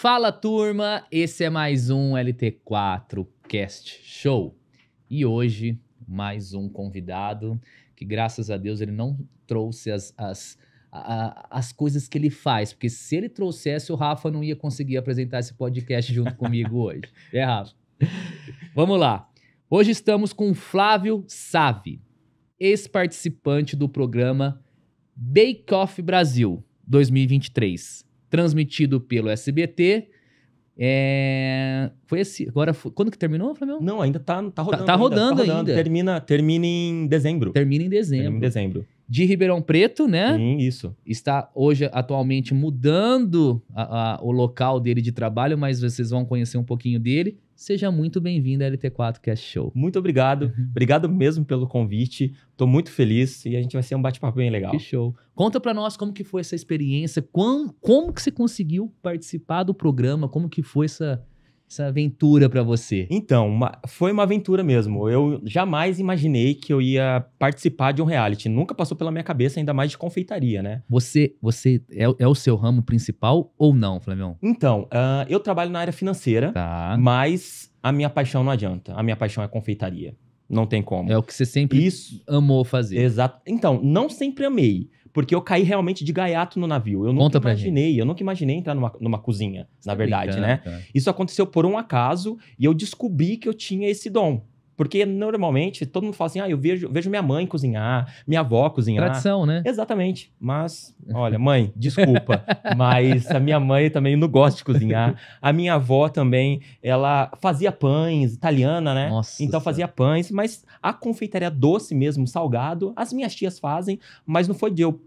Fala turma, esse é mais um LT4 Cast Show. E hoje, mais um convidado que, graças a Deus, ele não trouxe as, as, a, as coisas que ele faz, porque se ele trouxesse, o Rafa não ia conseguir apresentar esse podcast junto comigo hoje. É, Rafa? Vamos lá. Hoje estamos com Flávio Savi, ex-participante do programa Bake Off Brasil 2023 transmitido pelo SBT. É... Foi esse. Agora, foi... quando que terminou, Flamengo? Não, ainda tá, tá rodando. Tá, tá, ainda, tá rodando, tá rodando, ainda. Termina, termina em dezembro. Termina em dezembro. Termina em dezembro. De Ribeirão Preto, né? Sim, isso. Está hoje, atualmente, mudando a, a, o local dele de trabalho, mas vocês vão conhecer um pouquinho dele. Seja muito bem-vindo à LT4 Cast Show. Muito obrigado. Uhum. obrigado mesmo pelo convite. Estou muito feliz e a gente vai ser um bate-papo bem legal. Que show. Conta para nós como que foi essa experiência, como, como que você conseguiu participar do programa, como que foi essa essa aventura para você? Então, uma, foi uma aventura mesmo. Eu jamais imaginei que eu ia participar de um reality. Nunca passou pela minha cabeça, ainda mais de confeitaria, né? Você, você é, é o seu ramo principal ou não, Flamengo? Então, uh, eu trabalho na área financeira, tá. mas a minha paixão não adianta. A minha paixão é confeitaria. Não tem como. É o que você sempre Isso... amou fazer. Exato. Então, não sempre amei. Porque eu caí realmente de gaiato no navio. Eu nunca imaginei, eu nunca imaginei entrar numa, numa cozinha, Você na verdade, né? Isso aconteceu por um acaso e eu descobri que eu tinha esse dom. Porque normalmente todo mundo fala assim: ah, eu vejo, vejo minha mãe cozinhar, minha avó cozinhar. Tradição, né? Exatamente. Mas, olha, mãe, desculpa, mas a minha mãe também não gosta de cozinhar. A minha avó também, ela fazia pães, italiana, né? Nossa então fazia pães, mas a confeitaria doce mesmo, salgado, as minhas tias fazem, mas não foi de eu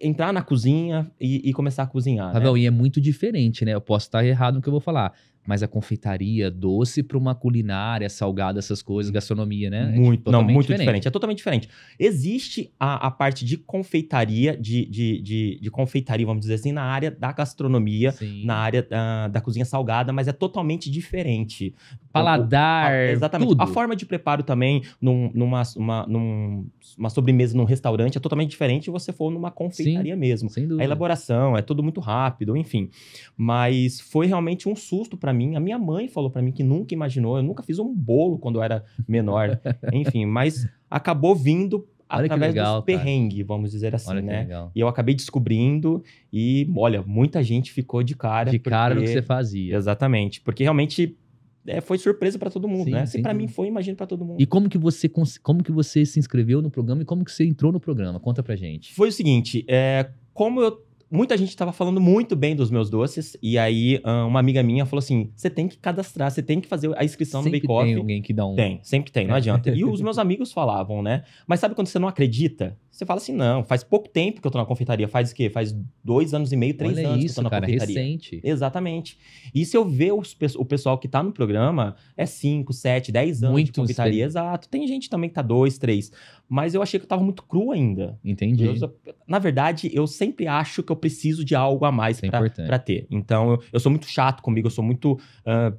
entrar na cozinha e, e começar a cozinhar. Pavel, né? e é muito diferente, né? Eu posso estar errado no que eu vou falar, mais a confeitaria doce para uma culinária salgada, essas coisas, gastronomia, né? É tipo, muito, é não, muito diferente. diferente. É totalmente diferente. Existe a, a parte de confeitaria, de, de, de, de, confeitaria, vamos dizer assim, na área da gastronomia, Sim. na área uh, da cozinha salgada, mas é totalmente diferente. Paladar. O, a, exatamente. Tudo. A forma de preparo também, num, numa uma, num, uma sobremesa num restaurante, é totalmente diferente se você for numa confeitaria Sim, mesmo. Sem dúvida. A elaboração é tudo muito rápido, enfim. Mas foi realmente um susto para para mim. A minha mãe falou para mim que nunca imaginou. Eu nunca fiz um bolo quando eu era menor. Enfim, mas acabou vindo olha através legal, dos perrengue, cara. vamos dizer assim, olha né? E eu acabei descobrindo e, olha, muita gente ficou de cara. De porque... cara no que você fazia. Exatamente, porque realmente é, foi surpresa para todo mundo, sim, né? Se para mim foi, imagino para todo mundo. E como que você como que você se inscreveu no programa e como que você entrou no programa? Conta pra gente. Foi o seguinte, é, como eu muita gente estava falando muito bem dos meus doces. E aí, uma amiga minha falou assim: você tem que cadastrar, você tem que fazer a inscrição sempre no Bake Off. Tem alguém que dá um. Tem, sempre tem, não é. adianta. e os meus amigos falavam, né? Mas sabe quando você não acredita? Você fala assim: não, faz pouco tempo que eu tô na confeitaria. Faz o quê? Faz dois anos e meio, três Olha anos isso, que eu tô na cara, confeitaria. Recente. Exatamente. E se eu ver os, o pessoal que tá no programa, é cinco, sete, dez anos Muitos de confeitaria. Exato. Tem gente também que tá dois, três mas eu achei que eu tava muito cru ainda. Entendi. Eu, na verdade, eu sempre acho que eu preciso de algo a mais é para ter. Então, eu, eu, sou muito chato comigo, eu sou muito uh,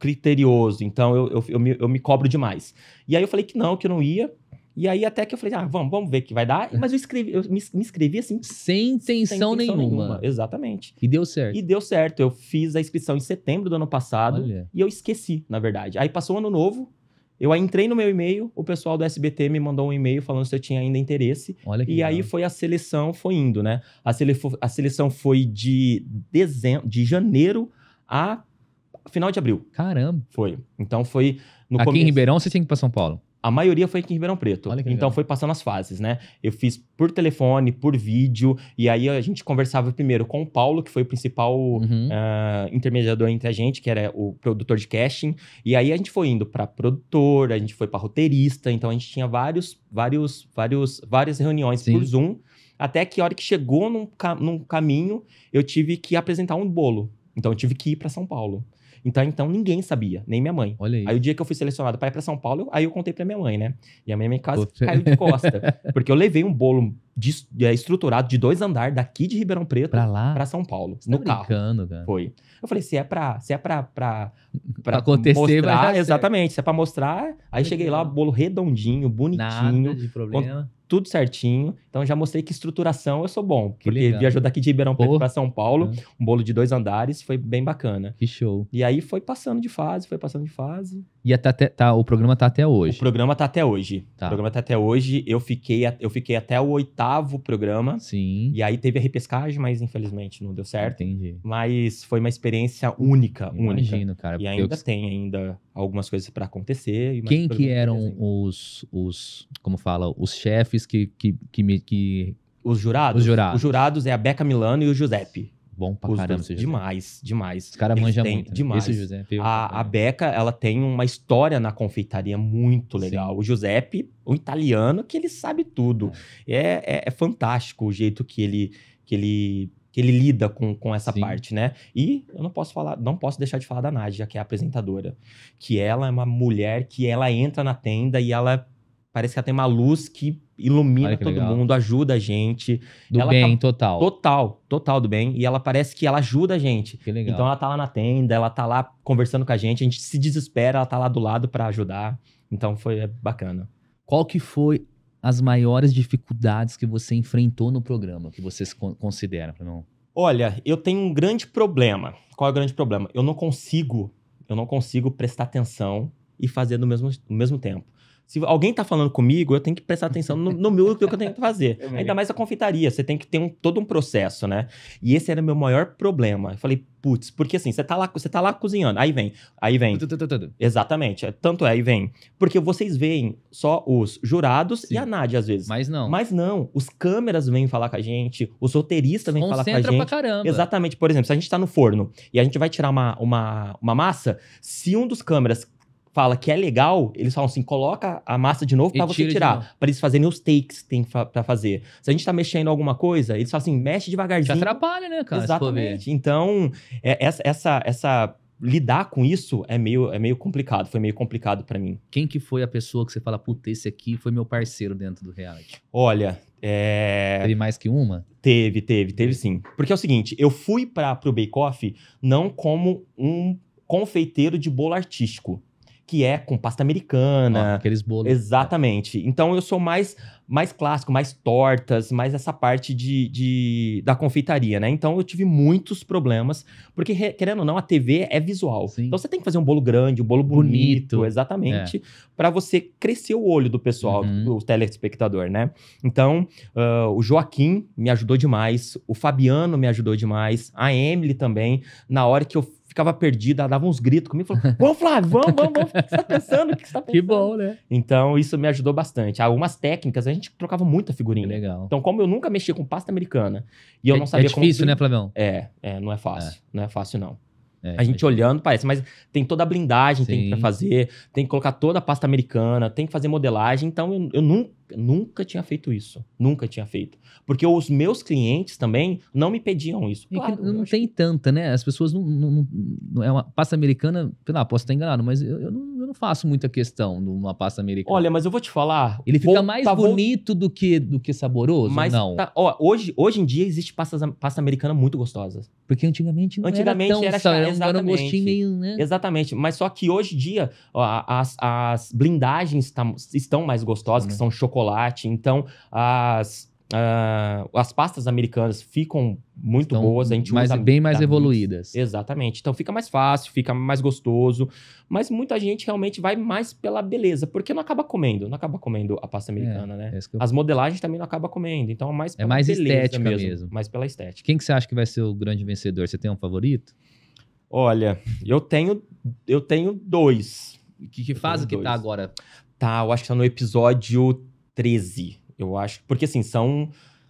criterioso, então eu, eu, eu, me, eu me cobro demais. E aí eu falei que não, que eu não ia. E aí até que eu falei, ah, vamos, vamos ver que vai dar. Mas eu escrevi, eu me, me inscrevi assim. Sem intenção, sem intenção nenhuma. nenhuma. Exatamente. E deu certo. E deu certo. Eu fiz a inscrição em setembro do ano passado Olha. e eu esqueci, na verdade. Aí passou o ano novo, eu entrei no meu e-mail, o pessoal do SBT me mandou um e-mail falando se eu tinha ainda interesse. Olha que e legal. aí foi a seleção, foi indo, né? A, sele a seleção foi de, dezembro, de janeiro a final de abril. Caramba! Foi. Então foi no Aqui começo... em Ribeirão você tinha que ir para São Paulo? A maioria foi aqui em Ribeirão Preto. Então foi passando as fases, né? Eu fiz por telefone, por vídeo, e aí a gente conversava primeiro com o Paulo, que foi o principal uhum. uh, intermediador entre a gente, que era o produtor de casting. E aí a gente foi indo para produtor, a gente foi para roteirista, então a gente tinha vários, vários, vários, várias reuniões Sim. por Zoom. Até que a hora que chegou num, num caminho, eu tive que apresentar um bolo. Então eu tive que ir para São Paulo. Então, então ninguém sabia, nem minha mãe. Olha aí. aí o dia que eu fui selecionado para ir para São Paulo, aí eu contei para minha mãe, né? E a minha mãe quase caiu de costa, porque eu levei um bolo de, é, estruturado de dois andares daqui de Ribeirão Preto pra, lá? pra São Paulo. Você tá no tá carro. Cara. Foi. Eu falei, se é pra, se é pra, pra, pra acontecer, mostrar, exatamente, certo. se é pra mostrar. Aí cheguei legal. lá, bolo redondinho, bonitinho. Nada de problema. Tudo certinho. Então já mostrei que estruturação eu sou bom. porque legal. viajou daqui de Ribeirão Preto Porra. pra São Paulo, hum. um bolo de dois andares, foi bem bacana. Que show. E aí foi passando de fase, foi passando de fase. E até, tá, o programa tá até hoje. O programa tá até hoje. Tá. O programa tá até hoje. Eu fiquei, eu fiquei até o oitavo oitavo programa. Sim. E aí teve a repescagem, mas infelizmente não deu certo. Entendi. Mas foi uma experiência única, Imagino, única. Imagino, cara. E ainda eu... tem ainda algumas coisas para acontecer. Quem que eram os, os, como fala, os chefes que, que, que, me, que... Os jurados? Os jurados. Os jurados é a Beca Milano e o Giuseppe bom pra Os caramba. Dois, demais, demais. Os caras manjam muito. Né? Demais. Esse a, a Beca, ela tem uma história na confeitaria muito legal. Sim. O Giuseppe, o italiano que ele sabe tudo. É. é. É, é, fantástico o jeito que ele, que ele, que ele lida com, com essa Sim. parte, né? E eu não posso falar, não posso deixar de falar da Nádia, que é a apresentadora. Que ela é uma mulher que ela entra na tenda e ela Parece que ela tem uma luz que ilumina que todo legal. mundo, ajuda a gente. Do ela bem, total. Total, total do bem. E ela parece que ela ajuda a gente. Que legal. Então ela tá lá na tenda, ela tá lá conversando com a gente, a gente se desespera, ela tá lá do lado para ajudar. Então foi é bacana. Qual que foi as maiores dificuldades que você enfrentou no programa, que vocês consideram, Olha, eu tenho um grande problema. Qual é o grande problema? Eu não consigo, eu não consigo prestar atenção e fazer no mesmo, no mesmo tempo se alguém está falando comigo, eu tenho que prestar atenção no, no meu que eu tenho que fazer. É Ainda mais a confeitaria, você tem que ter um, todo um processo, né? E esse era o meu maior problema. Eu falei, putz, porque assim, você tá lá, você tá lá cozinhando, aí vem, aí vem. Exatamente. É, tanto é, aí vem. Porque vocês veem só os jurados Sim. e a Nádia, às vezes. Mas não. Mas não. Os câmeras vêm falar com a gente, os roteiristas vêm Concentra falar com a gente. Pra caramba. Exatamente. Por exemplo, se a gente está no forno e a gente vai tirar uma, uma, uma massa, se um dos câmeras fala que é legal, eles falam assim: coloca a massa de novo para você tirar, para eles fazerem os takes que tem para fazer. Se a gente tá mexendo em alguma coisa, eles falam assim: mexe devagarzinho. Te atrapalha, né, cara? Exatamente. Então, é, essa, essa, essa lidar com isso é meio, é meio complicado, foi meio complicado para mim. Quem que foi a pessoa que você fala, puta, esse aqui foi meu parceiro dentro do reality? Olha, é... Teve mais que uma? Teve, teve, teve sim. Porque é o seguinte, eu fui para pro Bake Off não como um confeiteiro de bolo artístico que é com pasta americana. Ah, aqueles bolos. Exatamente. Então eu sou mais mais clássico, mais tortas, mais essa parte de, de da confeitaria, né? Então eu tive muitos problemas, porque querendo ou não, a TV é visual. Sim. Então você tem que fazer um bolo grande, um bolo bonito, bonito é. exatamente, é. para você crescer o olho do pessoal, uhum. do, telespectador, né? Então uh, o Joaquim me ajudou demais, o Fabiano me ajudou demais, a Emily também. Na hora que eu ficava perdida, ela dava uns gritos comigo, falou, vamos Flávio, vamos, vamos, vamos, o que você tá pensando, o que você tá pensando? Que bom, né? Então, isso me ajudou bastante. Algumas técnicas, a gente trocava muita figurinha. Que legal. Então, como eu nunca mexia com pasta americana, e eu é, não sabia é como... É difícil, como... né, Flavião? É, é, não é fácil, é. não é fácil não. É, a gente é olhando parece, mas tem toda a blindagem Sim. tem para fazer, tem que colocar toda a pasta americana, tem que fazer modelagem. Então eu, eu nunca nunca tinha feito isso. Nunca tinha feito. Porque os meus clientes também não me pediam isso. É claro, não tem acho... tanta, né? As pessoas não. não, não é uma pasta americana, sei lá, posso estar enganado, mas eu, eu, não, eu, não, faço muita questão de uma pasta americana. Olha, mas eu vou te falar. Ele fica mais tá bonito vo... do que, do que saboroso? Mas não. Tá, ó, hoje, hoje em dia existe pastas, pasta americana muito gostosas. Porque antigamente não antigamente era tão era, só, era, um, gostinho meio, né? Exatamente. Mas só que hoje em dia ó, as, as blindagens tá, estão mais gostosas, que né? são chocolate chocolate. Então, as, uh, as pastas americanas ficam muito Estão boas. A gente mais, usa bem mais evoluídas. Mix. Exatamente. Então, fica mais fácil, fica mais gostoso. Mas muita gente realmente vai mais pela beleza, porque não acaba comendo. Não acaba comendo a pasta americana, é, né? É eu... As modelagens também não acaba comendo. Então, é mais é pela É mais estética mesmo, mesmo. Mais pela estética. Quem que você acha que vai ser o grande vencedor? Você tem um favorito? Olha, eu tenho eu tenho dois. Que, que fase que tá dois. tá agora? Tá, eu acho que tá no episódio 13, eu acho. Porque, assim, são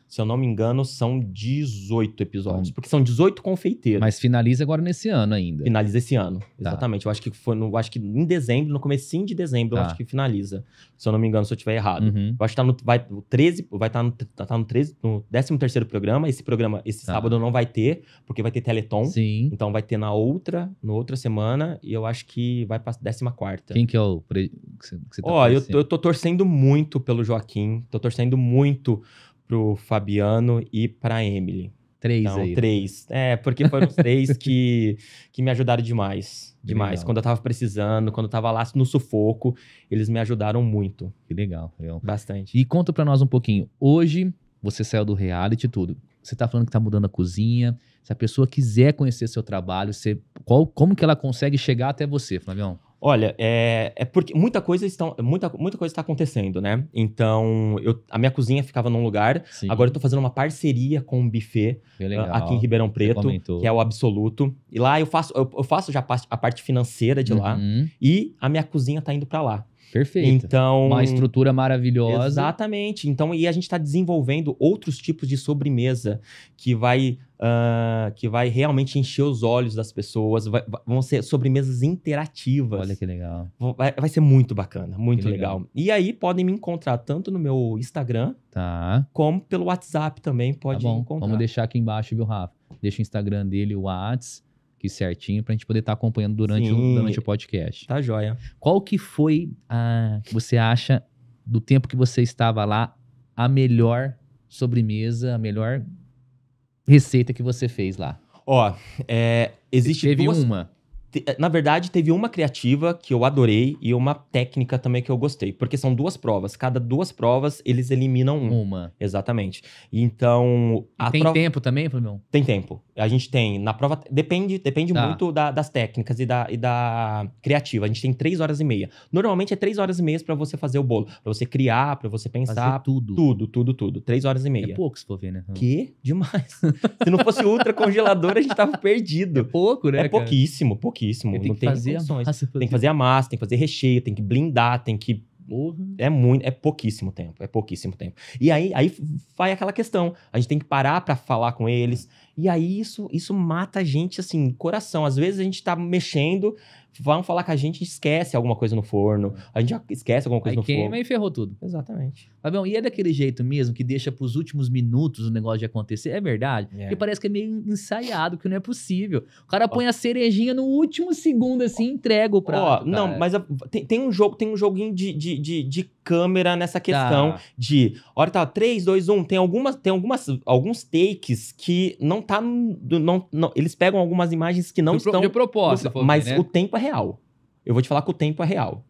se eu não me engano, são 18 episódios. Hum. Porque são 18 confeiteiros. Mas finaliza agora nesse ano ainda. Finaliza esse ano, tá. exatamente. Eu acho que foi no, acho que em dezembro, no comecinho de dezembro, tá. eu acho que finaliza. Se eu não me engano, se eu estiver errado. Uhum. Eu acho que tá no, vai, 13, vai estar tá no, tá, tá no, 13, no 13º programa. Esse programa, esse tá. sábado não vai ter, porque vai ter Teleton. Sim. Então vai ter na outra, na outra semana. E eu acho que vai pra 14 quarta Quem que é o... Que você, tá Ó, eu, eu tô torcendo muito pelo Joaquim. Tô torcendo muito pro Fabiano e pra Emily. Três então, aí. Né? três. É, porque foram os três que, que me ajudaram demais. Demais. Legal. Quando eu tava precisando, quando eu tava lá no sufoco, eles me ajudaram muito. Que legal. legal. Bastante. E conta pra nós um pouquinho. Hoje, você saiu do reality e tudo. Você tá falando que tá mudando a cozinha. Se a pessoa quiser conhecer seu trabalho, você, qual, como que ela consegue chegar até você, Flavião? Olha, é, é porque muita coisa está muita, muita coisa está acontecendo, né? Então, eu, a minha cozinha ficava num lugar. Sim. Agora eu estou fazendo uma parceria com um buffet uh, aqui em Ribeirão Preto, que é o Absoluto. E lá eu faço eu, eu faço já a parte financeira de uhum. lá e a minha cozinha está indo para lá. Perfeito. Então, uma estrutura maravilhosa. Exatamente. Então, e a gente está desenvolvendo outros tipos de sobremesa que vai, uh, que vai realmente encher os olhos das pessoas. Vai, vão ser sobremesas interativas. Olha que legal. Vai, vai ser muito bacana, muito legal. legal. E aí podem me encontrar tanto no meu Instagram, tá. como pelo WhatsApp também pode tá bom. encontrar. Vamos deixar aqui embaixo, viu, Rafa? Deixa o Instagram dele, o WhatsApp aqui certinho para a gente poder estar tá acompanhando durante o, durante o podcast. Tá joia. Qual que foi a você acha do tempo que você estava lá a melhor sobremesa, a melhor receita que você fez lá? Ó, é, existe Teve duas... uma eh, na verdade, teve uma criativa que eu adorei e uma técnica também que eu gostei. Porque são duas provas. Cada duas provas, eles eliminam um. Uma. Exatamente. Então. tem prova... tempo também, Flamengo? Tem tempo. A gente tem. Na prova. Depende, depende tá. muito da, das técnicas e da, e da criativa. A gente tem três horas e meia. Normalmente é três horas e meia para você fazer o bolo. Pra você criar, para você pensar. Fazer tudo. Tudo, tudo, tudo. Três horas e meia. É pouco, se for ver, né? Que? Demais. se não fosse ultra congelador, a gente tava perdido. É pouco, né? É pouquíssimo, pouquíssimo. Não tem que fazer condições. Massa, tem que fazer a massa, tem que fazer recheio, tem que blindar, tem que Uhum. É muito, é pouquíssimo tempo, é pouquíssimo tempo. E aí, aí vai aquela questão, a gente tem que parar para falar com eles, e aí isso, isso mata a gente, assim, coração. Às vezes a gente tá mexendo, vão falar que a gente esquece alguma coisa no forno, a gente esquece alguma coisa aí no queima forno. queima e ferrou tudo. Exatamente. Fabião, e é daquele jeito mesmo que deixa pros últimos minutos o negócio de acontecer? É verdade? É. Porque parece que é meio ensaiado, que não é possível. O cara põe a cerejinha no último segundo, assim, entrega o prato. Ó, não, mas a, tem, tem, um jogo, tem um joguinho de, de, de, de câmera nessa questão tá. de, olha, tá, 3, 2, 1, tem algumas, tem algumas, alguns takes que não tá, não, não eles pegam algumas imagens que não de estão... De propósito. No, mas né? o tempo é real. Eu vou te falar que o tempo é real.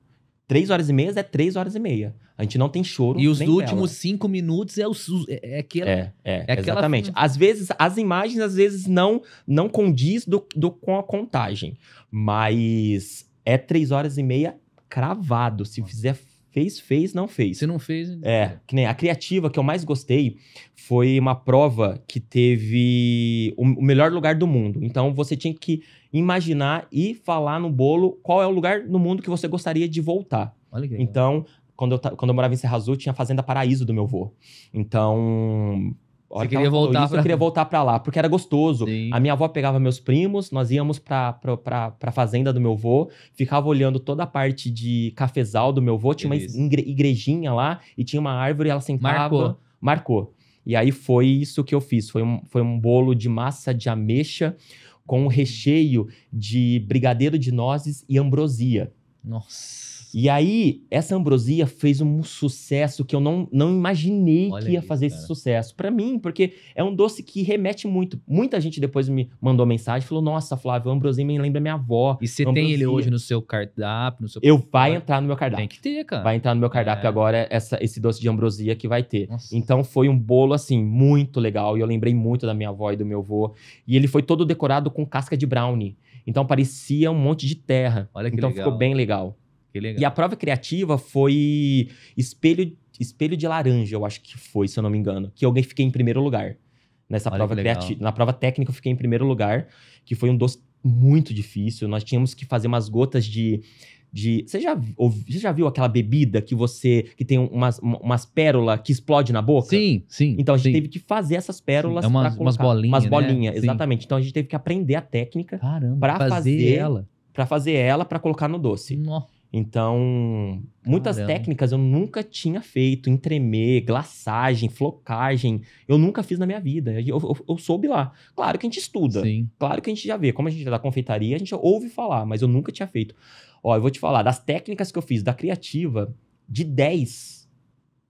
Três horas e meia é três horas e meia. A gente não tem choro. E os últimos tela. cinco minutos é, o é, é aquela. É, é, é aquela... exatamente. Às vezes, as imagens às vezes não não condiz do, do, com a contagem. Mas é três horas e meia cravado. Se fizer fez, fez, não fez. Se não fez. É, é, que nem a criativa que eu mais gostei foi uma prova que teve o melhor lugar do mundo. Então você tinha que imaginar e falar no bolo qual é o lugar no mundo que você gostaria de voltar. Olha que legal. Então, quando eu, quando eu morava em Serra Azul, tinha a Fazenda Paraíso do meu avô. Então, você queria voltar isso, pra... Eu queria voltar para lá, porque era gostoso. Sim. A minha avó pegava meus primos, nós íamos pra, pra, pra, pra fazenda do meu avô, ficava olhando toda a parte de cafezal do meu avô, tinha isso. uma igrejinha lá e tinha uma árvore, ela sentava. Marcou. Marcou. E aí foi isso que eu fiz. Foi um, foi um bolo de massa de ameixa com um recheio de brigadeiro de nozes e ambrosia. Nossa. E aí, essa ambrosia fez um sucesso que eu não, não imaginei Olha que ia fazer cara. esse sucesso. para mim, porque é um doce que remete muito. Muita gente depois me mandou mensagem e falou: Nossa, Flávio, a ambrosia me lembra minha avó. E você tem ele hoje no seu cardápio? No seu eu vai entrar no meu cardápio. Tem que ter, cara. Vai entrar no meu cardápio é. agora essa, esse doce de ambrosia que vai ter. Nossa. Então foi um bolo, assim, muito legal. E eu lembrei muito da minha avó e do meu avô. E ele foi todo decorado com casca de brownie. Então parecia um monte de terra. Olha que então legal. ficou bem legal. E a prova criativa foi espelho, espelho de laranja, eu acho que foi, se eu não me engano. Que eu fiquei em primeiro lugar nessa Olha prova criativa. Na prova técnica eu fiquei em primeiro lugar, que foi um doce muito difícil. Nós tínhamos que fazer umas gotas de. de você, já, você já viu aquela bebida que você. que tem umas, umas pérolas que explode na boca? Sim, sim. Então a gente sim. teve que fazer essas pérolas. É umas, umas bolinhas. Umas bolinhas, né? exatamente. Sim. Então a gente teve que aprender a técnica. Caramba, pra fazer, fazer ela. Pra fazer ela, para colocar no doce. Nossa. Então, muitas Caramba. técnicas eu nunca tinha feito, entremer, glaçagem, flocagem, eu nunca fiz na minha vida. Eu, eu, eu soube lá. Claro que a gente estuda, Sim. claro que a gente já vê. Como a gente é da confeitaria, a gente ouve falar, mas eu nunca tinha feito. Ó, eu vou te falar, das técnicas que eu fiz da criativa, de 10,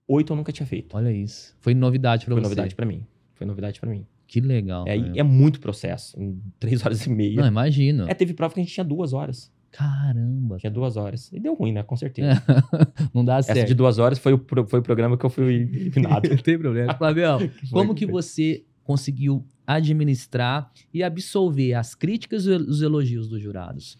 8 eu nunca tinha feito. Olha isso. Foi novidade para você. Foi novidade para mim. Foi novidade para mim. Que legal. É, né? é, muito processo, em três horas e meia. Não, imagino. É, teve prova que a gente tinha duas horas. Caramba. Que é duas horas. E deu ruim, né? Com certeza. É. não dá certo. Essa de duas horas foi o, foi o programa que eu fui eliminado. não tem problema. Flavião, como que você conseguiu administrar e absolver as críticas e os elogios dos jurados?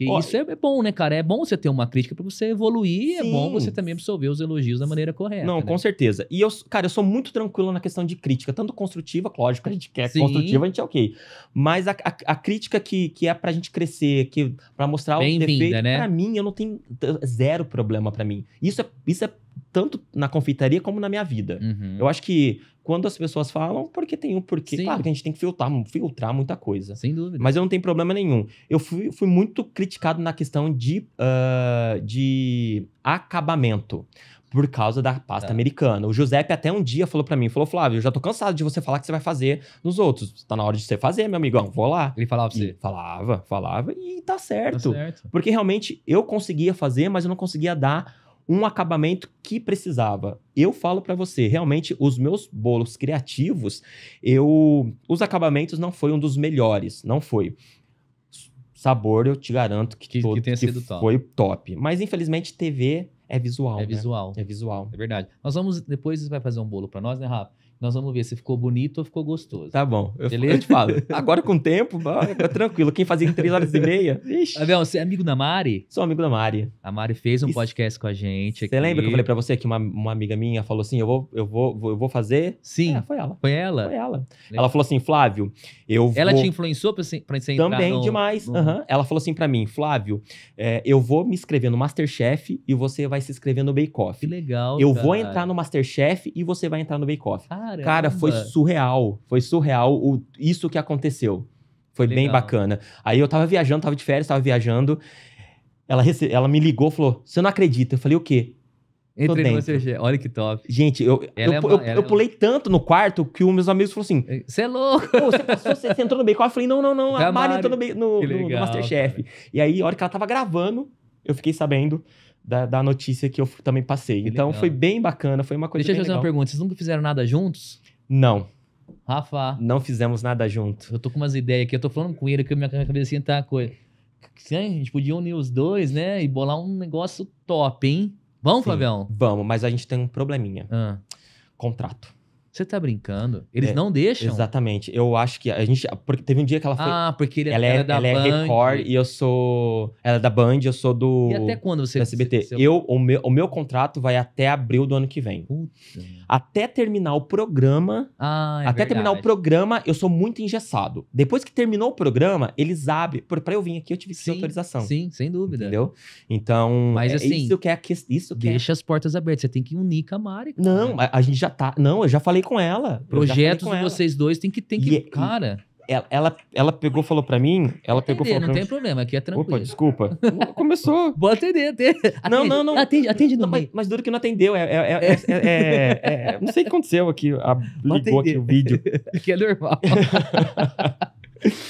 Porque Olha, isso é, é, bom, né, cara? É bom você ter uma crítica para você evoluir, sim. é bom você também absorver os elogios da maneira correta. Não, né? com certeza. E eu, cara, eu sou muito tranquilo na questão de crítica, tanto construtiva, lógico, a gente quer sim. construtiva, a gente é ok. Mas a, a, a, crítica que, que é pra gente crescer, que para mostrar o defeito, né? pra mim, eu não tenho zero problema para mim. Isso é, isso é tanto na confeitaria como na minha vida. Uhum. Eu acho que quando as pessoas falam, porque tem um porquê. Sim. Claro que a gente tem que filtrar, filtrar muita coisa. Sem dúvida. Mas eu não tenho problema nenhum. Eu fui, fui muito criticado na questão de, uh, de acabamento. Por causa da pasta tá. americana. O Giuseppe até um dia falou para mim, falou, Flávio, eu já tô cansado de você falar que você vai fazer nos outros. Tá na hora de você fazer, meu amigão, vou lá. Ele falava pra você? Falava, falava, e tá certo. Tá certo. Porque realmente eu conseguia fazer, mas eu não conseguia dar um acabamento que precisava. Eu falo para você, realmente os meus bolos criativos, eu os acabamentos não foi um dos melhores, não foi. Sabor, eu te garanto que, que, todo, que, tenha que sido foi top. top. Mas infelizmente TV é visual. É né? visual. É visual. É verdade. Nós vamos depois você vai fazer um bolo para nós, né, Rafa? Nós vamos ver se ficou bonito ou ficou gostoso. Tá bom. Eu, Beleza? eu te falo. Agora com o tempo, tá tranquilo. Quem fazia em três horas e meia. Ixi. Abel, ah, você é amigo da Mari? Sou amigo da Mari. A Mari fez um Isso. podcast com a gente. Você lembra que eu falei pra você que uma, uma amiga minha falou assim: eu vou, eu vou, eu vou fazer? Sim. É, foi ela. Foi ela? Foi ela. Lembra? Ela falou assim: Flávio, eu Ela vou... te influenciou pra, se, pra você entrar Também no, demais. No... Uhum. Ela falou assim pra mim: Flávio, é, eu vou me inscrever no Masterchef e você vai se inscrever no Bake Off. Que legal. Eu cara. vou entrar no Masterchef e você vai entrar no Bake Off. Ah, Caramba. Cara, foi surreal. Foi surreal o, isso que aconteceu. Foi Legal. bem bacana. Aí eu tava viajando, tava de férias, tava viajando. Ela, rece... ela me ligou, falou: Você não acredita? Eu falei: O quê? Entrei no CG, olha que top. Gente, eu, eu, é uma, eu, eu é pulei tanto no quarto que os meus amigos falaram assim: Você é louco! Você passou, você entrou no meio, Eu falei: Não, não, não, a Mari entrou no, no, no Masterchef. E aí, a hora que ela tava gravando, eu fiquei sabendo da, da notícia que eu também passei. Que então legal. foi bem bacana, foi uma coisa Deixa eu fazer uma pergunta, vocês nunca fizeram nada juntos? Não. Rafa. Não fizemos nada junto. Eu tô com umas ideias aqui, eu tô falando com ele que minha cabecinha tá coisa. A gente podia unir os dois, né? E bolar um negócio top, hein? Vamos, Sim, Flavião? Vamos, mas a gente tem um probleminha. Ah. Contrato. Você tá brincando? Eles é, não deixam. Exatamente. Eu acho que a gente. Porque teve um dia que ela foi. Ah, porque ele é- é ela, é, da ela é Band. é Record e eu sou. Ela é da Band eu sou do. E até quando você. Da SBT. Seu... Eu, o, meu, o meu contrato vai até abril do ano que vem. Puta. Até terminar o programa. Ah, é Até verdade. terminar o programa, eu sou muito engessado. Depois que terminou o programa, eles abrem. Pra eu vir aqui, eu tive que ter autorização. Sim, sem dúvida. Entendeu? Então. Mas é, assim. Isso que é. Isso que deixa as portas abertas. Você tem que unir com a Mari. Não, a, a gente já tá. Não, eu já falei falei com ela. Projetos com de vocês dois tem que. Tem que e, é, cara. Ela, é, ela, ela, pegou falou pra mim. Ela pegou falou Não tem mim, problema, aqui é tranquilo. Opa, desculpa. Começou. Vou atender, atender. Não, não, não. Atende, atende não, mas, mas duro que não atendeu. É, é, é, é, é não sei o que aconteceu aqui. A, ligou atender. aqui o vídeo. Que é normal.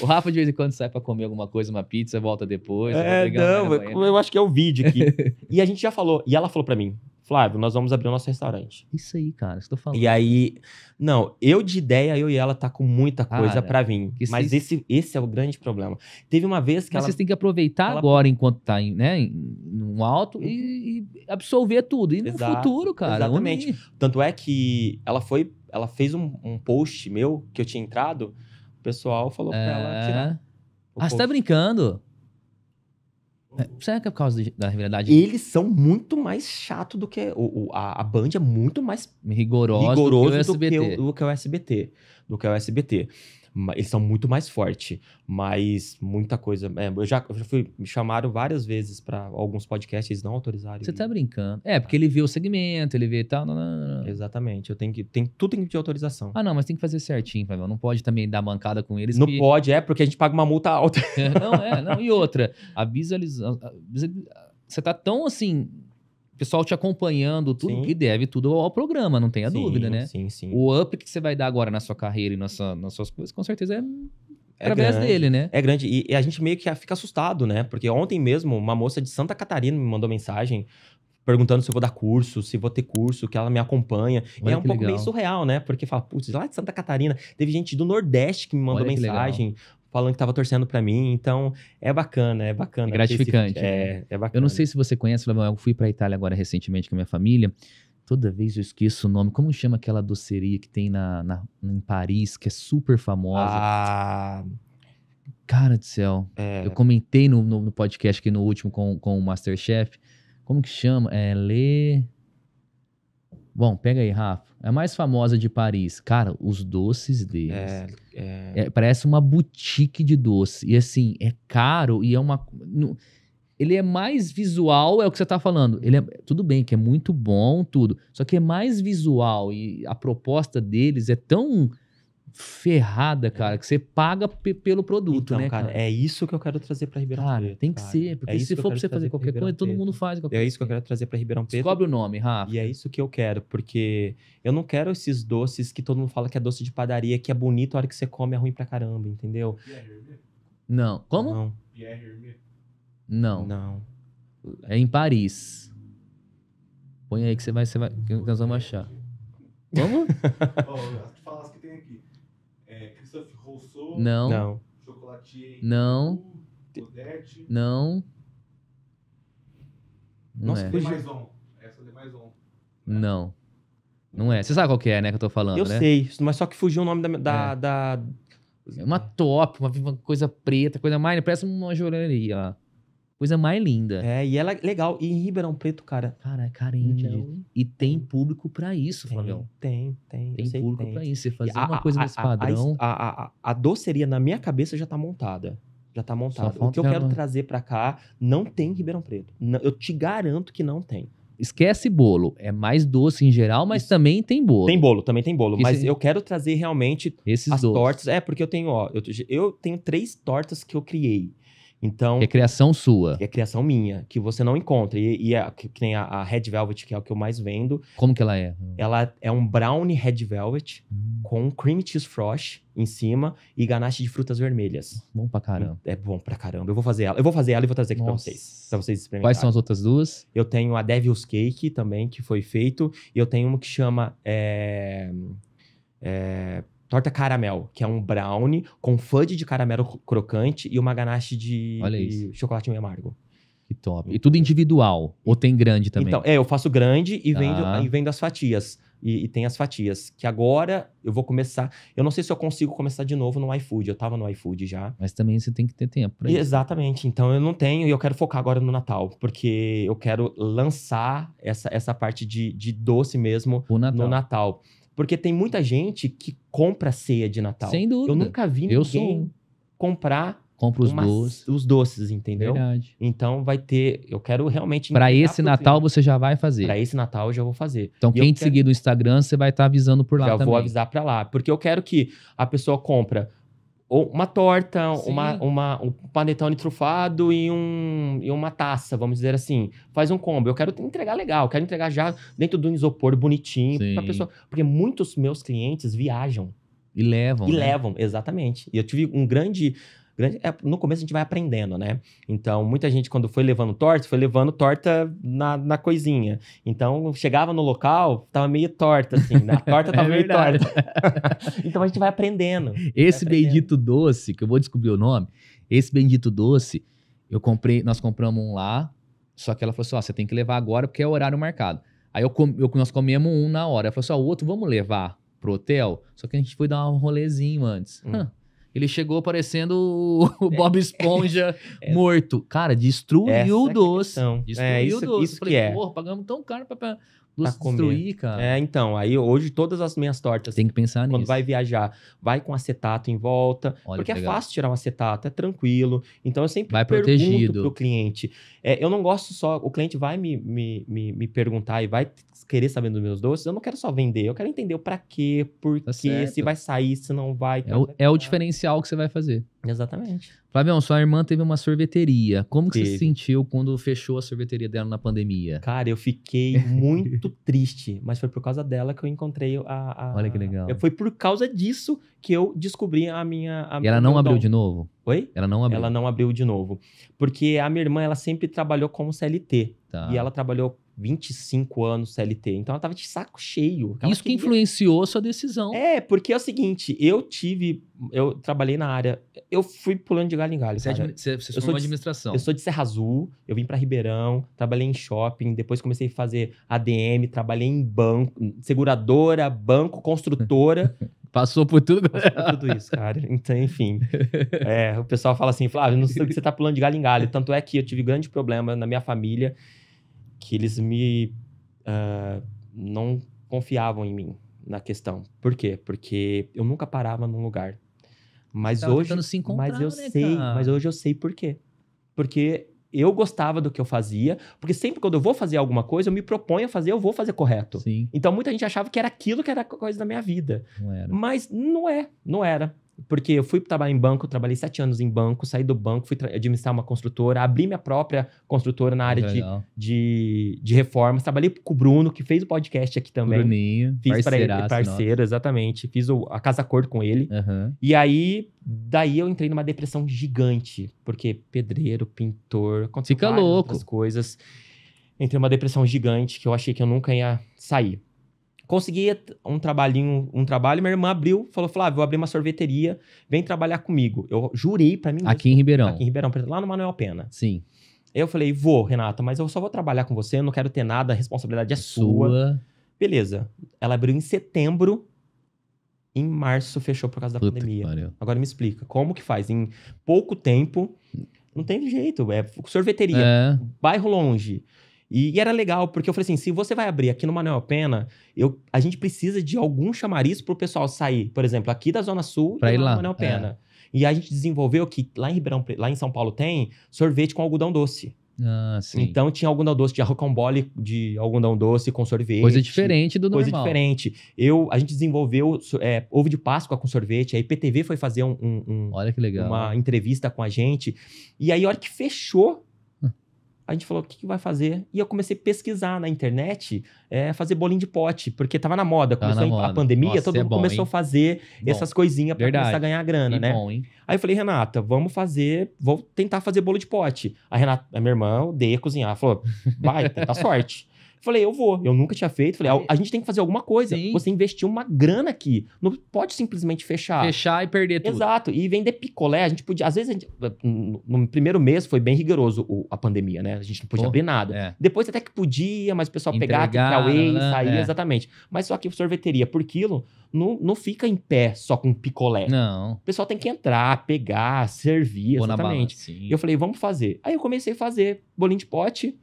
O Rafa de vez em quando sai para comer alguma coisa, uma pizza, volta depois. É, não, eu, eu acho que é o vídeo aqui. e a gente já falou, e ela falou para mim, Flávio, nós vamos abrir o nosso restaurante. Isso aí, cara, estou falando. E aí, não, eu de ideia, eu e ela tá com muita coisa para vir. Mas cês... esse, esse é o grande problema. Teve uma vez que mas ela. Vocês têm que aproveitar ela... agora enquanto tá em, né, em alto uhum. e, e, absorver tudo. E Exato, no futuro, cara. Exatamente. Tanto é que ela foi, ela fez um, um post meu que eu tinha entrado o pessoal falou é... pra ela é. tirar. Ah, você tá brincando? Oh. É, será que é por causa da rivalidade? Eles são muito mais chato do que. O, o a, a Band é muito mais rigoroso, do, que o, do, que do que o SBT. Do que o SBT. Eles são muito mais fortes, mas muita coisa. É, eu, já, eu já fui, me chamaram várias vezes para alguns podcasts, eles não autorizaram. Você tá e... tá brincando. É, porque ele vê o segmento, ele vê tal. Não, não, não. Exatamente. Eu tenho que. Tem, tudo tem que ter autorização. Ah, não, mas tem que fazer certinho, Fabio. Não pode também dar mancada com eles. Não que... pode, é, porque a gente paga uma multa alta. É, não, é, não. E outra, a visualização. Você tá tão assim pessoal te acompanhando, tudo, e deve tudo ao programa, não tenha sim, dúvida, né? Sim, sim. O up que você vai dar agora na sua carreira e nas, nas suas coisas, com certeza é é através grande, dele, né? É grande. E, e, a gente meio que fica assustado, né? Porque ontem mesmo, uma moça de Santa Catarina me mandou mensagem perguntando se eu vou dar curso, se vou ter curso, que ela me acompanha. Olha e é um pouco legal. surreal, né? Porque fala, putz, lá de Santa Catarina, teve gente do Nordeste que me mandou Olha mensagem falando que tava torcendo para mim. Então, é bacana, é bacana. É gratificante. Esse, é, né? é bacana. Eu não sei se você conhece, Levan, eu fui pra Itália agora recentemente com a minha família. Toda vez eu esqueço o nome. Como chama aquela doceria que tem na, na em Paris, que é super famosa? Ah... Cara do céu. É... Eu comentei no, no, no, podcast aqui no último com, com o Masterchef. Como que chama? É Le... Bom, pega aí, Rafa. É a mais famosa de Paris. Cara, os doces deles. É, é... É, parece uma boutique de doce. E assim, é caro e é uma. No, ele é mais visual, é o que você está falando. Ele é, tudo bem, que é muito bom, tudo. Só que é mais visual e a proposta deles é tão ferrada, é. cara, que você paga pelo produto, então, né, cara, cara, É isso que eu quero trazer para Ribeirão cara, Preto. Tem que cara. ser, porque é se for para você fazer qualquer coisa, todo mundo faz. É coisa. isso que eu quero trazer para Ribeirão Preto. Descobre o nome, Rafa. E é isso que eu quero, porque eu não quero esses doces que todo mundo fala que é doce de padaria, que é bonito a hora que você come, é ruim pra caramba, entendeu? Não. Como? Não. Não. Não. É em Paris. Põe aí que você vai, você vai, que nós vamos achar. Vamos? Ó, as falas que tem aqui. Rousseau? Não. Não. Chocolatier? Não. Odete? Não. Não Nossa, é. mais um. Essa é mais um. Não. Não é. Você sabe qual que é, né, que eu tô falando, eu né? Eu sei, mas só que fugiu o nome da... da, é. da... uma top, uma, coisa preta, coisa mais... Parece uma joalheria lá. Coisa mais linda. É, e ela é legal. E em Ribeirão Preto, cara. Cara, é carente. E tem público para isso, Flamengo. Tem, tem. Tem público para pra isso. Você fazer a, uma coisa a, padrão. A, a, a doceria, na minha cabeça, já tá montada já tá montada O que eu quero trazer para cá não tem Ribeirão Preto. Não, eu te garanto que não tem. Esquece bolo. É mais doce em geral, mas Isso. também tem bolo. Tem bolo, também tem bolo. mas eu quero trazer realmente Esses as doces. tortas. É, porque eu tenho, ó, eu, eu tenho três tortas que eu criei. Então. Que é criação sua. É criação minha, que você não encontra. E, e a, que, que a, a, Red Velvet, que é o que eu mais vendo. Como que ela é? Ela é um brownie Red Velvet hum. com cream cheese frost em cima e ganache de frutas vermelhas. Bom pra caramba. Hum, é bom pra caramba. Eu vou fazer ela. Eu vou fazer ela e vou trazer aqui Nossa. pra vocês. Pra vocês experimentarem. Quais são as outras duas? Eu tenho a Devil's Cake também, que foi feito. E eu tenho uma que chama. É, é, Torta caramel, que é um brownie com fudge de caramelo crocante e uma ganache de chocolate meio amargo. Que top. E tudo individual? Ou tem grande também? Então, é, eu faço grande e vendo, tá. e vendo as fatias. E, e, tem as fatias. Que agora eu vou começar. Eu não sei se eu consigo começar de novo no iFood. Eu tava no iFood já. Mas também você tem que ter tempo pra isso. Exatamente. Então eu não tenho e eu quero focar agora no Natal. Porque eu quero lançar essa, essa parte de, de doce mesmo Natal. no Natal. Porque tem muita gente que compra ceia de Natal. Sem dúvida. Eu nunca vi eu sou... comprar Compro os umas, doces. Os doces, entendeu? Verdade. Então vai ter. Eu quero realmente. Para esse Natal você já vai fazer. Para esse Natal eu já vou fazer. Então e quem te quero... seguir no Instagram você vai estar tá avisando por lá já também. vou avisar para lá, porque eu quero que a pessoa compra uma torta, uma, uma, um panetone trufado e, um, e uma taça, vamos dizer assim. Faz um combo. Eu quero entregar legal, quero entregar já dentro de um isopor bonitinho para pessoa. Porque muitos meus clientes viajam. E levam. E né? levam, exatamente. E eu tive um grande é, no começo a gente vai aprendendo, né? Então, muita gente, quando foi levando torta, foi levando torta na, na coisinha. Então, chegava no local, tava meio torta, assim. Né? A torta tava é meio torta. então, a gente vai aprendendo. Esse vai aprendendo. bendito doce, que eu vou descobrir o nome, esse bendito doce, eu comprei, nós compramos um lá, só que ela falou assim: ó, você tem que levar agora porque é horário marcado. Aí eu, eu, nós comemos um na hora. Ela falou assim: ó, o outro vamos levar pro hotel? Só que a gente foi dar um rolezinho antes. Hum. Hã, ele chegou parecendo o é. Bob Esponja é, morto. Cara, destruiu o doce. Destruiu é, o é é, doce. Isso Falei, que é. pagamos tão caro pra, pra, Tá nos pra destruir, comer. cara. É, então, aí hoje todas as minhas tortas. Tem que pensar quando nisso. Quando vai viajar, vai com acetato em volta. Olha porque é fácil tirar um acetato, é tranquilo. Então eu sempre vai pergunto protegido. pro cliente. É, eu não gosto só. O cliente vai me, me, me, me, perguntar e vai querer saber dos meus doces. Eu não quero só vender, eu quero entender o pra quê, por tá quê, certo. se vai sair, se não vai. É o, tá é o diferencial que você vai fazer. Exatamente. Flavião, sua irmã teve uma sorveteria. Como que você se sentiu quando fechou a sorveteria dela na pandemia? Cara, eu fiquei muito triste, mas foi por causa dela que eu encontrei a, a. Olha que legal. Foi por causa disso que eu descobri a minha. A e ela não abriu dom. de novo? Oi? Ela não abriu. Ela não abriu de novo. Porque a minha irmã, ela sempre trabalhou como CLT. Tá. E ela trabalhou 25 anos CLT. Então ela tava de saco cheio. Isso que influenciou sua decisão. É, porque é o seguinte, eu tive. Eu trabalhei na área. Eu fui pulando de galho em galho. Você, é admi você, você eu sou de administração. Eu sou de Serra Azul, eu vim para Ribeirão, trabalhei em shopping, depois comecei a fazer ADM, trabalhei em banco, seguradora, banco, construtora. Passou por tudo. Passou por tudo isso, cara. Então, enfim. É, o pessoal fala assim, Flávio, não sei o que você tá pulando de galho em galho. Tanto é que eu tive grande problema na minha família que eles me uh, não confiavam em mim na questão. Por quê? Porque eu nunca parava num lugar. Mas hoje, mas eu né, sei, cara? mas hoje eu sei por quê. Porque eu gostava do que eu fazia, porque sempre quando eu vou fazer alguma coisa, eu me proponho a fazer, eu vou fazer correto. Sim. Então muita gente achava que era aquilo que era a coisa da minha vida. Não mas não é, não era porque eu fui trabalhar em banco, trabalhei sete anos em banco, saí do banco, fui administrar uma construtora, abri minha própria construtora na ah, área de, de, de, reformas. Trabalhei com o Bruno, que fez o podcast aqui também. Bruninho, Fiz para ele, parceiro, nossa. exatamente. Fiz o, a casa acordo com ele. Uhum. E aí, daí eu entrei numa depressão gigante, porque pedreiro, pintor, aconteceu Fica louco. coisas. Entrei numa depressão gigante que eu achei que eu nunca ia sair. Consegui um trabalhinho, um trabalho, minha irmã abriu, falou: Flávio, vou abrir uma sorveteria, vem trabalhar comigo. Eu jurei para mim. Mesmo, aqui em Ribeirão. Aqui em Ribeirão, lá no Manuel Pena. Sim. Eu falei: vou, Renata, mas eu só vou trabalhar com você, eu não quero ter nada, a responsabilidade é sua. sua. Beleza. Ela abriu em setembro em março fechou por causa da Puta pandemia. Agora me explica, como que faz? Em pouco tempo, não tem jeito, é sorveteria, é. bairro longe. E, e, era legal, porque eu falei assim: se você vai abrir aqui no Manuel Pena, eu, a gente precisa de algum chamariz para o pessoal sair, por exemplo, aqui da Zona Sul pra e ir lá no Manuel Pena. É. E a gente desenvolveu que lá em Ribeirão, lá em São Paulo tem sorvete com algodão doce. Ah, então tinha algodão doce, com rocambole de algodão doce com sorvete. Coisa diferente do coisa normal. Coisa diferente. Eu, a gente desenvolveu é, ovo de Páscoa com sorvete. A IPTV foi fazer um, um, olha que legal. uma entrevista com a gente. E aí, a hora que fechou a gente falou, o que, que vai fazer? E eu comecei a pesquisar na internet, é, fazer bolinho de pote, porque tava na moda, tá começou na a, moda. a pandemia, Nossa, todo é mundo é bom, começou hein? a fazer bom. essas coisinhas para começar a ganhar grana, e né? Bom, Aí eu falei, Renata, vamos fazer, vou tentar fazer bolo de pote. A Renata, a minha irmã, odeia cozinhar, falou, vai, tenta sorte. Falei, eu vou. Eu nunca tinha feito. Falei, a, a gente tem que fazer alguma coisa. Sim. Você investiu uma grana aqui. Não pode simplesmente fechar. Fechar e perder tudo. Exato. E vender picolé, a gente podia. Às vezes, a gente, eh, no primeiro mês foi bem rigoroso a pandemia, né? A gente não podia Pô, abrir nada. É. Depois até que podia, mas o pessoal Entregar, pegava, e saía, é. exatamente. Mas só que sorveteria por quilo não, não fica em pé só com picolé. Não. O pessoal tem que entrar, pegar, servir, Pô exatamente. Bala, eu falei, vamos fazer. Aí eu comecei a fazer bolinho de pote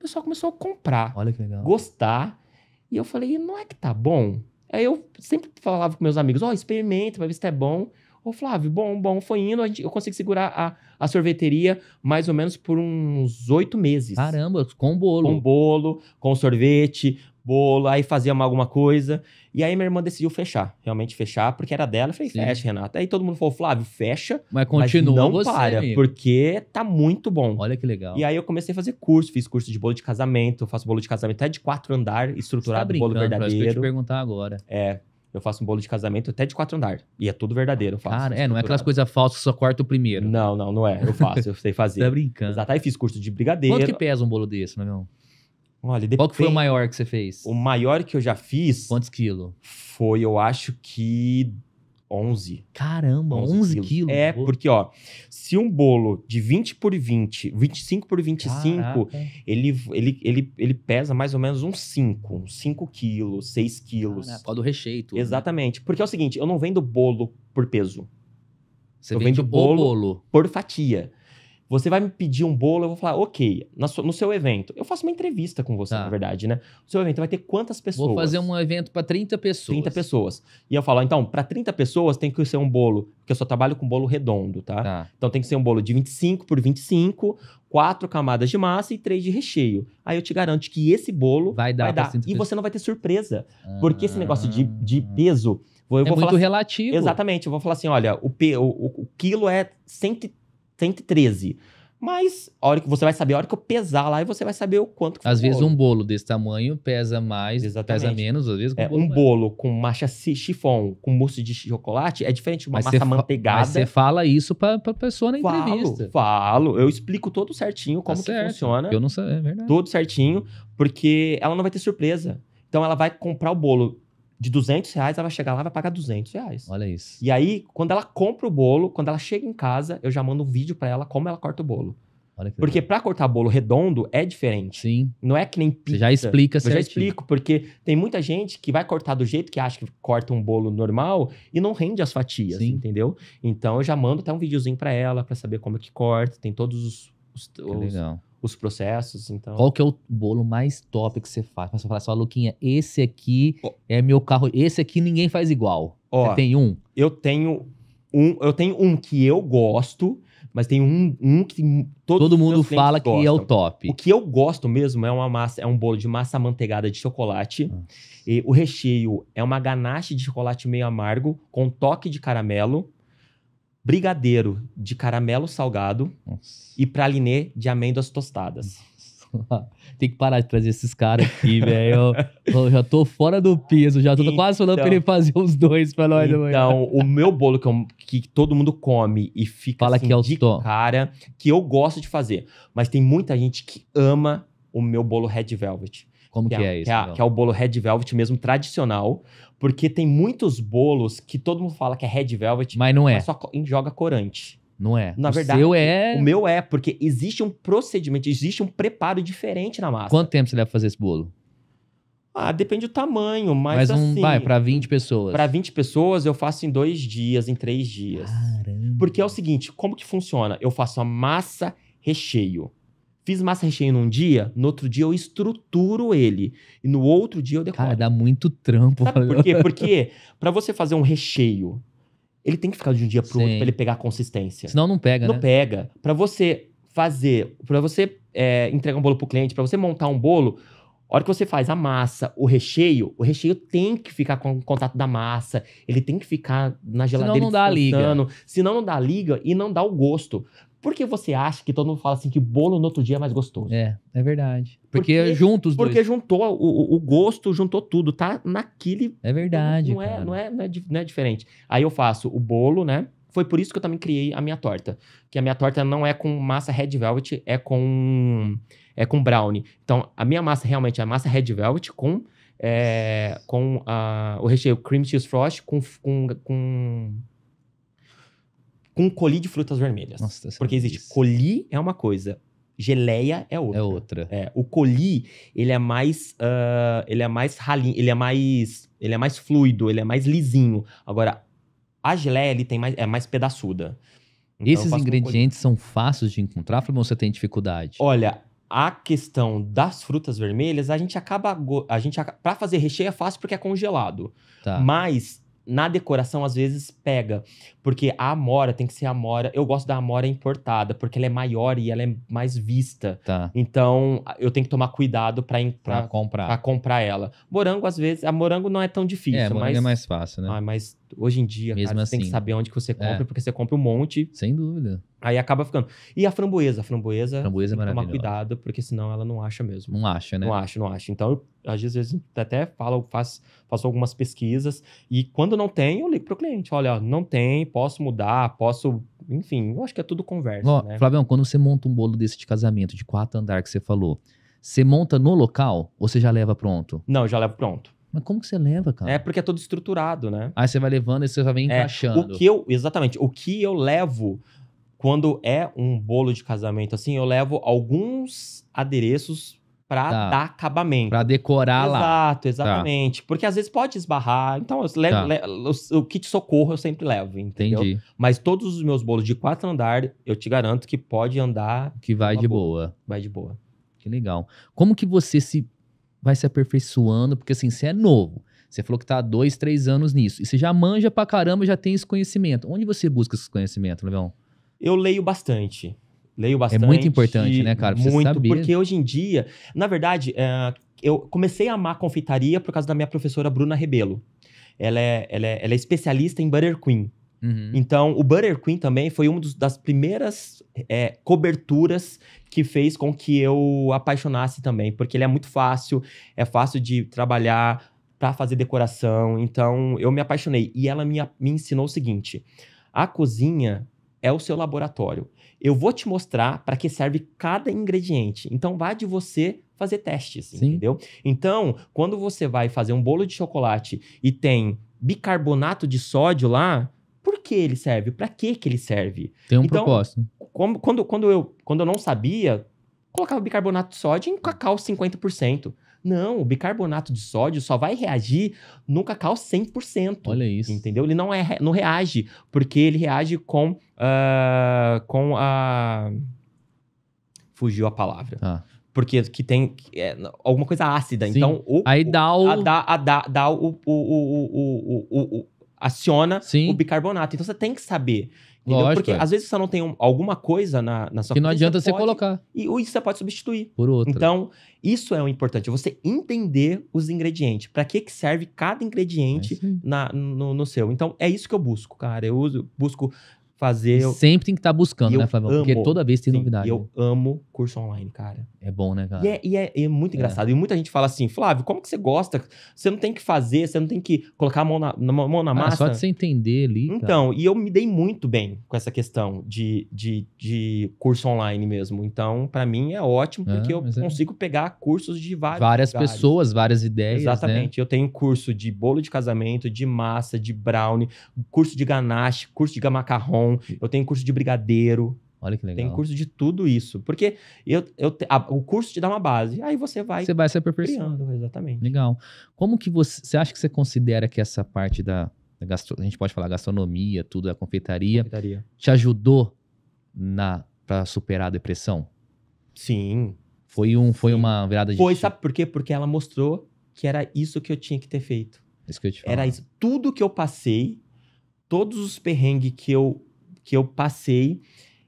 o pessoal começou a comprar. Olha que legal. Gostar. E eu falei, não é que tá bom? Aí eu sempre falava com meus amigos, ó, oh, experimenta, vai ver se tá bom. Ô, Flávio, bom, bom, foi indo. Gente, eu consegui segurar a, a sorveteria mais ou menos por uns oito meses. Caramba, com bolo. Com bolo, com sorvete, bolo, aí fazia alguma coisa. E aí minha irmã decidiu fechar, realmente fechar, porque era dela. Eu falei, Sim. fecha, Renata. Aí todo mundo falou, Flávio, fecha. Mas continua mas não você, para, amigo. porque tá muito bom. Olha que legal. E aí eu comecei a fazer curso, fiz curso de bolo de casamento, faço bolo de casamento até de quatro andar, tá estruturado, tá bolo verdadeiro. Isso eu te perguntar agora. É, eu faço um bolo de casamento até de quatro andares. E é tudo verdadeiro, eu faço. Cara, é, não é aquelas coisas falsas que só corta o primeiro. Não, não, não é. Eu faço, eu sei fazer. tá brincando. Exato. Aí fiz curso de brigadeiro. Quanto que pesa um bolo desse, irmão? Olha, depende... Qual que foi o maior que você fez? O maior que eu já fiz... Quantos quilos? Foi, eu acho que 11. Caramba, 11, 11 quilos. quilos. É, porque, ó, se um bolo de 20 por 20, 25 por 25, ele, ele, ele, ele pesa mais ou menos uns 5, 5 quilos, 6 quilos. Caraca, por causa do recheio. Tudo, né? Exatamente. Né? Porque é o seguinte, eu não vendo bolo por peso. Você eu vendo bolo, bolo por fatia. Você vai me pedir um bolo, eu vou falar, ok, sua, no seu evento. Eu faço uma entrevista com você, tá. na verdade, né? No seu evento vai ter quantas pessoas? Vou fazer um evento para 30 pessoas. 30 pessoas. E eu falo, então, para 30 pessoas tem que ser um bolo, porque eu só trabalho com bolo redondo, tá? tá? Então tem que ser um bolo de 25 por 25, quatro camadas de massa e três de recheio. Aí eu te garanto que esse bolo vai dar. Vai dar e você não vai ter surpresa. Ah, porque esse negócio de, de ah. peso. Eu é muito falar, assim relativo. Exatamente. Eu vou falar assim: olha, o, o, o quilo é 130 113. Mas a hora que você vai saber, a hora que eu pesar lá, e você vai saber o quanto que Às vezes bolo. um bolo desse tamanho pesa mais, Exatamente. pesa menos, às vezes. É, bolo um mais. bolo com massa chifão, com mousse de chocolate, é diferente de uma mas massa manteigada. Mas você fala isso pra, pra pessoa na falo, entrevista. Falo, eu explico todo certinho como tá que certo. funciona. Eu não sei, é verdade. Todo certinho, porque ela não vai ter surpresa. Então ela vai comprar o bolo de 200 reais, ela vai chegar lá vai pagar 200 reais. Olha isso. E aí, quando ela compra o bolo, quando ela chega em casa, eu já mando um vídeo para ela como ela corta o bolo. Porque para cortar bolo redondo é diferente. Sim. Não é que nem pizza. Você já explica Eu já explico, porque tem muita gente que vai cortar do jeito que acha que corta um bolo normal e não rende as fatias, Sim. entendeu? Então eu já mando até um videozinho para ela para saber como é que corta, tem todos os, os, os legal os processos, então... Qual que é o bolo mais top que você faz? Você fala assim, Luquinha, esse aqui oh. é meu carro, esse aqui ninguém faz igual. Oh, você tem um? Eu tenho um, eu tenho um que eu gosto, mas tem um, um que todo, todo mundo fala que gostam. é o top. O que eu gosto mesmo é uma massa, é um bolo de massa amanteigada de chocolate. Ah. E o recheio é uma ganache de chocolate meio amargo com toque de caramelo brigadeiro de caramelo salgado Nossa. e praliné de amêndoas tostadas. Tem que parar de trazer esses caras aqui, velho. Eu, eu, já tô fora do piso, já tô então, quase falando pra ele então. fazer os dois pra nós. Né, então, o meu bolo que, eu, que, todo mundo come e fica Fala assim, que é o de tom. cara, que eu gosto de fazer. Mas tem muita gente que ama o meu bolo Red Velvet. Como que, que é, é, isso? Que é, que é, o bolo Red Velvet mesmo, tradicional. Porque tem muitos bolos que todo mundo fala que é Red Velvet. Mas não é. Mas só joga corante. Não é. Na o verdade, seu é... o meu é, porque existe um procedimento, existe um preparo diferente na massa. Quanto tempo você deve fazer esse bolo? Ah, depende do tamanho, mas, mas um, assim... Vai, para 20 pessoas. Para 20 pessoas, eu faço em dois dias, em três dias. Caramba. Porque é o seguinte, como que funciona? Eu faço a massa, recheio. Fiz massa recheio num dia, no outro dia eu estruturo ele. E no outro dia eu decoro. Cara, dá muito trampo. Sabe por quê? Porque para você fazer um recheio, ele tem que ficar de um dia pro Sim. outro pra ele pegar consistência. Senão não pega, não né? Não pega. Para você fazer, para você é, entregar um bolo pro cliente, para você montar um bolo, a hora que você faz a massa, o recheio, o recheio tem que ficar com o contato da massa, ele tem que ficar na geladeira senão não dá liga. senão não dá liga e não dá o gosto. Por que você acha que todo mundo fala assim que bolo no outro dia é mais gostoso? É, é verdade. Porque, porque juntos Porque dois. juntou o, o, gosto, juntou tudo, tá naquele. É verdade. Não, é, não, é, não, é, não é diferente. Aí eu faço o bolo, né? Foi por isso que eu também criei a minha torta. Que a minha torta não é com massa red velvet, é com é com brownie. Então, a minha massa realmente é a massa red velvet com é, com a, o recheio cream cheese frost com, com, com com coli de frutas vermelhas. Nossa, é porque existe isso. coli é uma coisa, geleia é outra. É outra. É, o coli, ele é mais uh, ele é mais ralinho, ele é mais ele é mais fluido, ele é mais lisinho. Agora a geleia ele tem mais é mais pedaçuda. Então, Esses ingredientes são fáceis de encontrar, ou você tem dificuldade? Olha, a questão das frutas vermelhas, a gente acaba a gente para fazer recheio é fácil porque é congelado. Tá. Mas na decoração, às vezes, pega. Porque a amora tem que ser a amora. Eu gosto da amora importada, porque ela é maior e ela é mais vista. Tá. Então, eu tenho que tomar cuidado pra, comprar. Pra comprar ela. Morango, às vezes, a morango não é tão difícil. É, é mas... é mais fácil, né? Ah, mas hoje em dia, Mesmo cara, assim. você tem que assim. saber onde que você é. compra, é. porque você compra um monte. Sem dúvida. Aí acaba ficando. E a framboesa, a framboesa, framboesa é tem que tomar cuidado, porque senão ela não acha mesmo. Não acha, né? Não acha, não acha. Então, às vezes, até falo, faço, faço algumas pesquisas, e quando não tem, eu ligo para o cliente. Olha, não tem, posso mudar, posso... Enfim, eu acho que é tudo conversa, Ó, né? Flavião, quando você monta um bolo desse de casamento, de quatro andar que você falou, você monta no local ou você já leva pronto? Não, já levo pronto. Mas como que você leva, cara? É porque é todo estruturado, né? Aí você vai levando e você já vem é, encaixando. O que eu, exatamente, o que eu levo quando é um bolo de casamento, assim, eu levo alguns adereços para tá. dar acabamento. Para decorar Exato, lá. Exato, tá. exatamente. Tá. Porque às vezes pode esbarrar. Então, levo, tá. levo, o, kit socorro eu sempre levo, entendeu? Entendi. Mas todos os meus bolos de quatro andares, eu te garanto que pode andar. Que vai de boa. boa. Vai de boa. Que legal. Como que você se vai se aperfeiçoando? Porque assim, você é novo. Você falou que tá há dois, três anos nisso. E você já manja pra caramba, já tem esse conhecimento. Onde você busca esse conhecimento, Leão? Eu leio bastante. Leio é bastante. É muito importante, né, cara? muito, porque hoje em dia, na verdade, é, eu comecei a amar confeitaria por causa da minha professora Bruna Rebelo. Ela é, ela é, ela é especialista em Butter Queen. Uhum. Então, o Butter Queen também foi uma dos, das primeiras é, coberturas que fez com que eu apaixonasse também, porque ele é muito fácil, é fácil de trabalhar para fazer decoração. Então, eu me apaixonei. E ela me, me ensinou o seguinte: a cozinha é o seu laboratório. Eu vou te mostrar para que serve cada ingrediente. Então, vá de você fazer testes, Sim. entendeu? Então, quando você vai fazer um bolo de chocolate e tem bicarbonato de sódio lá, por que ele serve? Para que que ele serve? Tem um então, propósito. Como, quando, quando, eu, quando eu não sabia, colocava bicarbonato de sódio em cacau 50%. Não, o bicarbonato de sódio só vai reagir no cacau 100%. Olha isso. Entendeu? Ele não, é, não reage, porque ele reage com, uh, com a... Fugiu a palavra. Ah porque que tem é, alguma coisa ácida. Sim. Então, o, aí dá o. A, dá, a, dá, dá o, o, o, o, o, o, aciona Sim. o bicarbonato. Então, você tem que saber Lógico, Porque é. às vezes você não tem um, alguma coisa na, na sua Que não adianta você, pode, colocar. E isso você pode substituir. Por outro Então, isso é o importante. É você entender os ingredientes. Para que, que serve cada ingrediente é na, no, no, seu. Então, é isso que eu busco, cara. Eu uso, busco fazer. Eu... Sempre tem que estar tá buscando, né, Flávio? Amo, Porque toda vez tem sim, novidade. eu né? amo curso online, cara. É bom, né, cara? E é, e é, é muito é. engraçado. É. E muita gente fala assim, Flávio, como que você gosta? Você não tem que fazer, você não tem que colocar a mão na, na mão na ah, é massa. Só de você entender ali. Cara. Então, e eu me dei muito bem com essa questão de, de, de curso online mesmo. Então, para mim é ótimo, ah, porque eu é consigo pegar cursos de vários Várias lugares. pessoas, várias ideias. Né? Exatamente. Né? Eu tenho curso de bolo de casamento, de massa, de brownie, curso de ganache, curso de macarrão, então, eu tenho curso de brigadeiro. Olha que legal. Tem curso de tudo isso. Porque eu, eu, a, o curso te dá uma base, aí você vai. Você vai se aperfeiçoando. Exatamente. Legal. Como que você. Você acha que você considera que essa parte da. da gastro, a gente pode falar gastronomia, tudo, da confeitaria. confeitaria. Te ajudou na para superar a depressão? Sim. Foi, um, foi Sim. uma virada de. Foi, sabe por quê? Porque ela mostrou que era isso que eu tinha que ter feito. Isso que eu te falo. Era isso. Tudo que eu passei, todos os perrengues que eu que eu passei,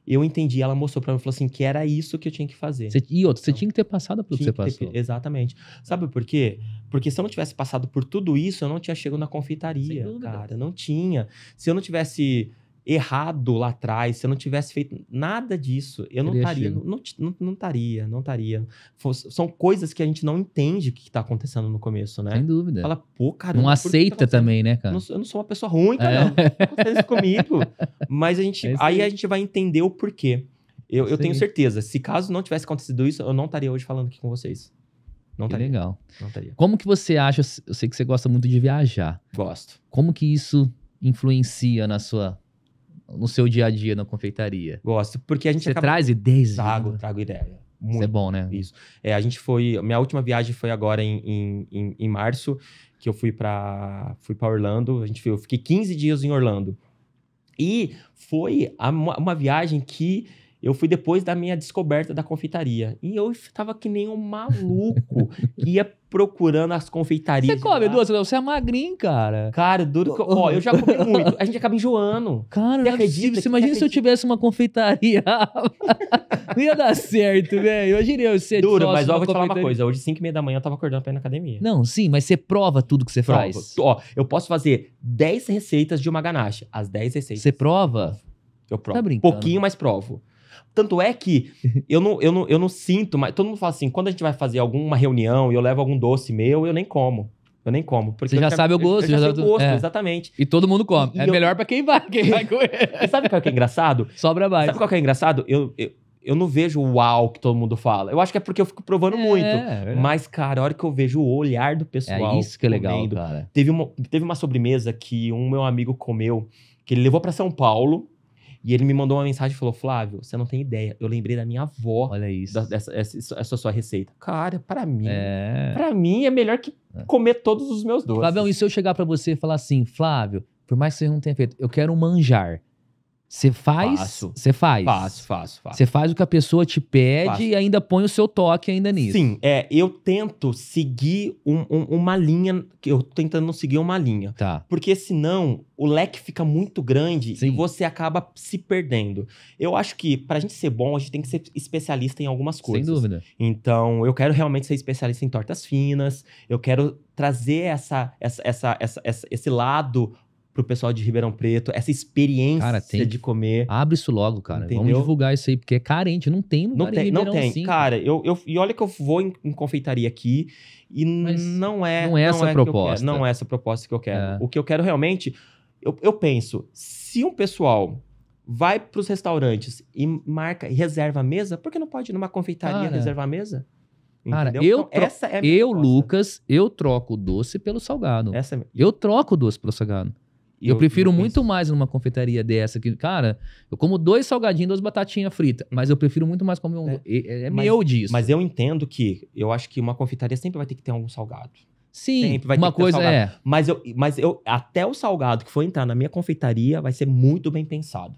eu entendi, ela mostrou para mim, falou assim, que era isso que eu tinha que fazer. Você, e outro, então, você tinha que ter passado pelo que você passou. Ter, exatamente. Sabe por quê? Porque se eu não tivesse passado por tudo isso, eu não tinha chegado na confeitaria, cara. Não tinha. Se eu não tivesse errado lá atrás, se eu não tivesse feito nada disso, eu não estaria, não estaria, não estaria, não estaria. São coisas que a gente não entende o que está acontecendo no começo, né? Sem dúvida. Fala, pô, cara... Não tá aceita tá também, né, cara? Eu não, eu não sou uma pessoa ruim, cara, é. não. Acontece comigo. Mas a gente, é aí. aí a gente vai entender o porquê. Eu, eu tenho certeza, se caso não tivesse acontecido isso, eu não estaria hoje falando aqui com vocês. Não estaria. legal. Não estaria Como que você acha, eu sei que você gosta muito de viajar. Gosto. Como que isso influencia na sua no seu dia a dia na confeitaria? Gosto, porque a gente Você acaba... traz ideias? Trago, trago ideia. Muito. Isso é bom, né? Isso. É, a gente foi. Minha última viagem foi agora em, em, em março, que eu fui para fui Orlando. A gente foi, eu fiquei 15 dias em Orlando. E foi a, uma viagem que eu fui depois da minha descoberta da confeitaria. E eu estava que nem um maluco que ia procurando as confeitarias. Você come, duas? Você é magrinho, cara. Cara, duro que eu, Ó, eu já comi muito. A gente acaba enjoando. Cara, você não acredita? Você imagina acredita? se eu tivesse uma confeitaria. não ia dar certo, velho. Imagina eu ser Duro, mas ó, vou te falar uma coisa. Hoje, 5 e meia da manhã, eu tava acordando pra ir na academia. Não, sim, mas você prova tudo que você faz. Ó, eu posso fazer 10 receitas de uma ganache. As 10 receitas. Você prova? Eu provo. Tá brincando. Pouquinho, mas provo. Tanto é que eu não, eu não, eu não sinto, mas todo mundo fala assim, quando a gente vai fazer alguma reunião e eu levo algum doce meu, eu nem como. Eu nem como. Porque Você já sabe o gosto. Eu, eu já sabe o gosto, é. exatamente. E todo mundo come. E é eu... melhor para quem vai, quem vai comer. sabe qual que é engraçado? Sobra mais. Sabe qual que é engraçado? Eu, eu, eu não vejo o uau que todo mundo fala. Eu acho que é porque eu fico provando é, muito. É Mas, cara, a hora que eu vejo o olhar do é pessoal. É isso que é legal, comendo, cara. Teve uma, teve uma sobremesa que um meu amigo comeu, que ele levou para São Paulo e ele me mandou uma mensagem e falou: Flávio, você não tem ideia. Eu lembrei da minha avó. Olha isso. Da, dessa, essa, essa sua receita. Cara, para mim. É... Para mim é melhor que é. comer todos os meus doces. Flávio, e se eu chegar para você e falar assim, Flávio, por mais que você não tenha feito, eu quero um manjar. Você faz. Você faz. Faço, faço, faço. Você faz o que a pessoa te pede faço. e ainda põe o seu toque ainda nisso. Sim, é. Eu tento seguir um, um, uma linha. Eu tô tentando seguir uma linha. Tá. Porque senão o leque fica muito grande Sim. e você acaba se perdendo. Eu acho que pra gente ser bom, a gente tem que ser especialista em algumas coisas. Sem dúvida. Então, eu quero realmente ser especialista em tortas finas. Eu quero trazer essa, essa, essa, essa, esse lado pro pessoal de Ribeirão Preto, essa experiência cara, de comer. Abre isso logo, cara. Entendeu? Vamos divulgar isso aí, porque é carente, não tem não tem, Ribeirão, Não tem, assim, cara. Eu, eu, e olha que eu vou em, em confeitaria aqui e Mas não é... Não é não essa a é proposta. não é essa proposta que eu quero. É. O que eu quero realmente... Eu, eu penso, se um pessoal vai pros restaurantes e marca e reserva a mesa, por que não pode ir numa confeitaria cara. reservar a mesa? Cara, eu, então, essa é eu Lucas, eu troco o doce pelo salgado. Essa é... Eu troco o doce pelo salgado. E eu, eu prefiro eu muito mais numa confeitaria dessa que, cara, eu como dois salgadinhos, duas batatinhas fritas, mas eu prefiro muito mais comer um. É, é, é mas, meu disso. Mas eu entendo que eu acho que uma confeitaria sempre vai ter que ter algum salgado. Sim, sempre vai uma ter coisa que ter salgado. é. Mas eu, mas eu até o salgado que for entrar na minha confeitaria vai ser muito bem pensado.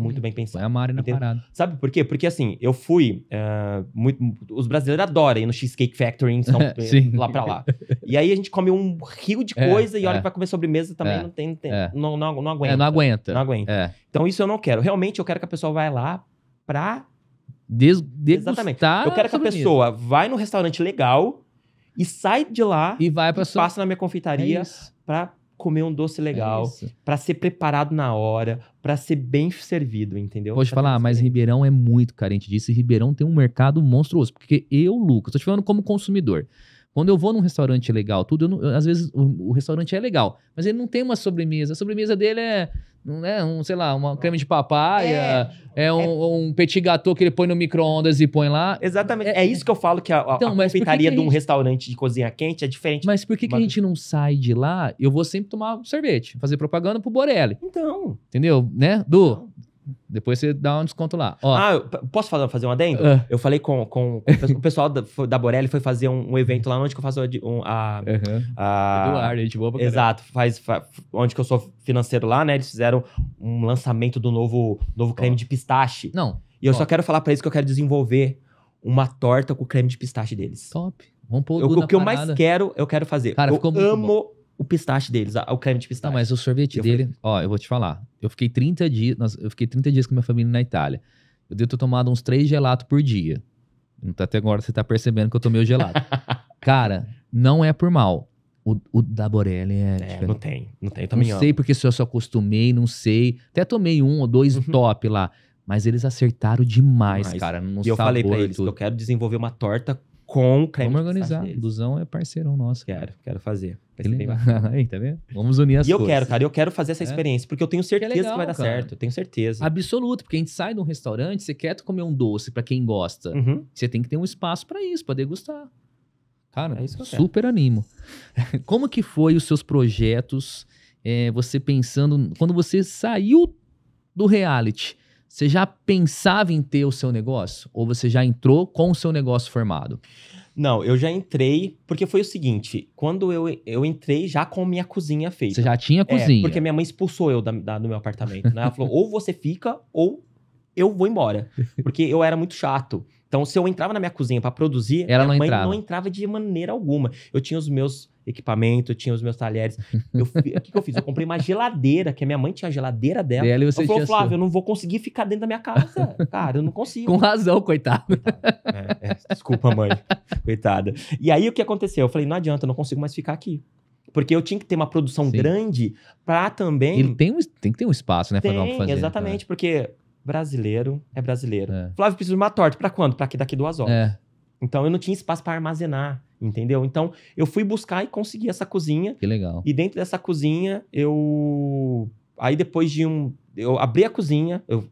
Muito bem pensado. É a Mari na Entendeu? parada. Sabe por quê? Porque assim, eu fui. Uh, muito, os brasileiros adoram ir no Cheesecake Factory em São lá pra lá. E aí a gente come um rio de é, coisa é, e olha é. pra comer sobremesa também é, não tem. tem é. não, não, não aguenta. É, não aguenta. Não aguenta. É. Então isso eu não quero. Realmente eu quero que a pessoa vá lá pra. Des Exatamente. Eu quero que a pessoa vá no restaurante legal e sai de lá e vai pra e sua... passa na minha confeitaria é pra comer um doce legal, é para ser preparado na hora, para ser bem servido, entendeu? Pode falar, ah, mas Ribeirão é muito carente disso e Ribeirão tem um mercado monstruoso, porque eu, Lucas, tô te falando como consumidor. Quando eu vou num restaurante legal, tudo, eu não, eu, às vezes o, o, restaurante é legal, mas ele não tem uma sobremesa. A sobremesa dele é né, um, sei lá, uma creme de papaya, é, é um, é. um, petit gâteau que ele põe no micro-ondas e põe lá. Exatamente. É, é isso que eu falo que a, então, a confeitaria de um restaurante de cozinha quente é diferente. Mas por que, que a gente não sai de lá? Eu vou sempre tomar sorvete, fazer propaganda pro Borelli. Então. Entendeu? Né? Du, depois você dá um desconto lá. Ó. Ah, posso fazer, fazer um adendo? Uh. Eu falei com, com, com o pessoal da, da Borelli, foi fazer um, um, evento lá onde que eu faço um, a, uhum. a... Eduardo, é gente boa pra Exato, faz, faz, onde que eu sou financeiro lá, né? Eles fizeram um lançamento do novo, novo creme oh. de pistache. Não. E eu só quero falar para eles que eu quero desenvolver uma torta com o creme de pistache deles. Top. Vamos pôr o, o que eu mais quero, eu quero fazer. Cara, eu amo bom o pistache deles, o creme de tá, pistache. Não, mas o sorvete eu dele, fui... ó, eu vou te falar. Eu fiquei 30 dias, eu fiquei 30 dias com minha família na Itália. Eu devo ter tomado uns três gelatos por dia. Então, até agora você tá percebendo que eu tomei o gelado. Cara, não é por mal. O, o da Borelli é. é não tem, não tem. Também não sei porque se eu só acostumei, não sei. Até tomei um ou dois uhum. top lá. Mas eles acertaram demais, cara. e eu falei pra eles que eu quero desenvolver uma torta com creme Vamos organizar. Luzão é parceirão nosso. Quero, quero fazer. Aí, tá vendo? Vamos unir as e coisas. E eu quero, cara, eu quero fazer essa é. experiência, porque eu tenho é certeza que, é legal, que vai dar cara. certo. Eu tenho certeza. Absoluto, porque a gente sai de um restaurante, você quer comer um doce para quem gosta. Uhum. Você tem que ter um espaço para isso, para degustar. Cara, é isso que super quero. animo. Como que foi os seus projetos? É, você pensando. Quando você saiu do reality, você já pensava em ter o seu negócio? Ou você já entrou com o seu negócio formado? Não, eu já entrei, porque foi o seguinte: quando eu, eu entrei já com minha cozinha feita. Você já tinha é, cozinha? É, porque minha mãe expulsou eu da, da, do meu apartamento, né? Ela falou: ou você fica, ou eu vou embora. Porque eu era muito chato. Então, se eu entrava na minha cozinha para produzir, Ela minha não mãe entrava. não entrava de maneira alguma. Eu tinha os meus equipamento, eu tinha os meus talheres. Eu, o que, que eu fiz? Eu comprei uma geladeira, que a minha mãe tinha a geladeira dela. Dele você eu falei, Flávio, eu não vou conseguir ficar dentro da minha casa. Cara, eu não consigo. Com razão, coitado. coitado. É, é, desculpa, mãe. coitada. E aí o que aconteceu? Eu falei, não adianta, eu não consigo mais ficar aqui. Porque eu tinha que ter uma produção Sim. grande para também. Ele tem, um, tem que ter um espaço, né? Tem, não fazer, então, exatamente, é. porque brasileiro é brasileiro. É. Flávio, precisa de uma torta. Para quando? Para daqui duas horas. É. Então eu não tinha espaço para armazenar, entendeu? Então eu fui buscar e consegui essa cozinha. Que legal. E dentro dessa cozinha eu. Aí depois de um. Eu abri a cozinha, eu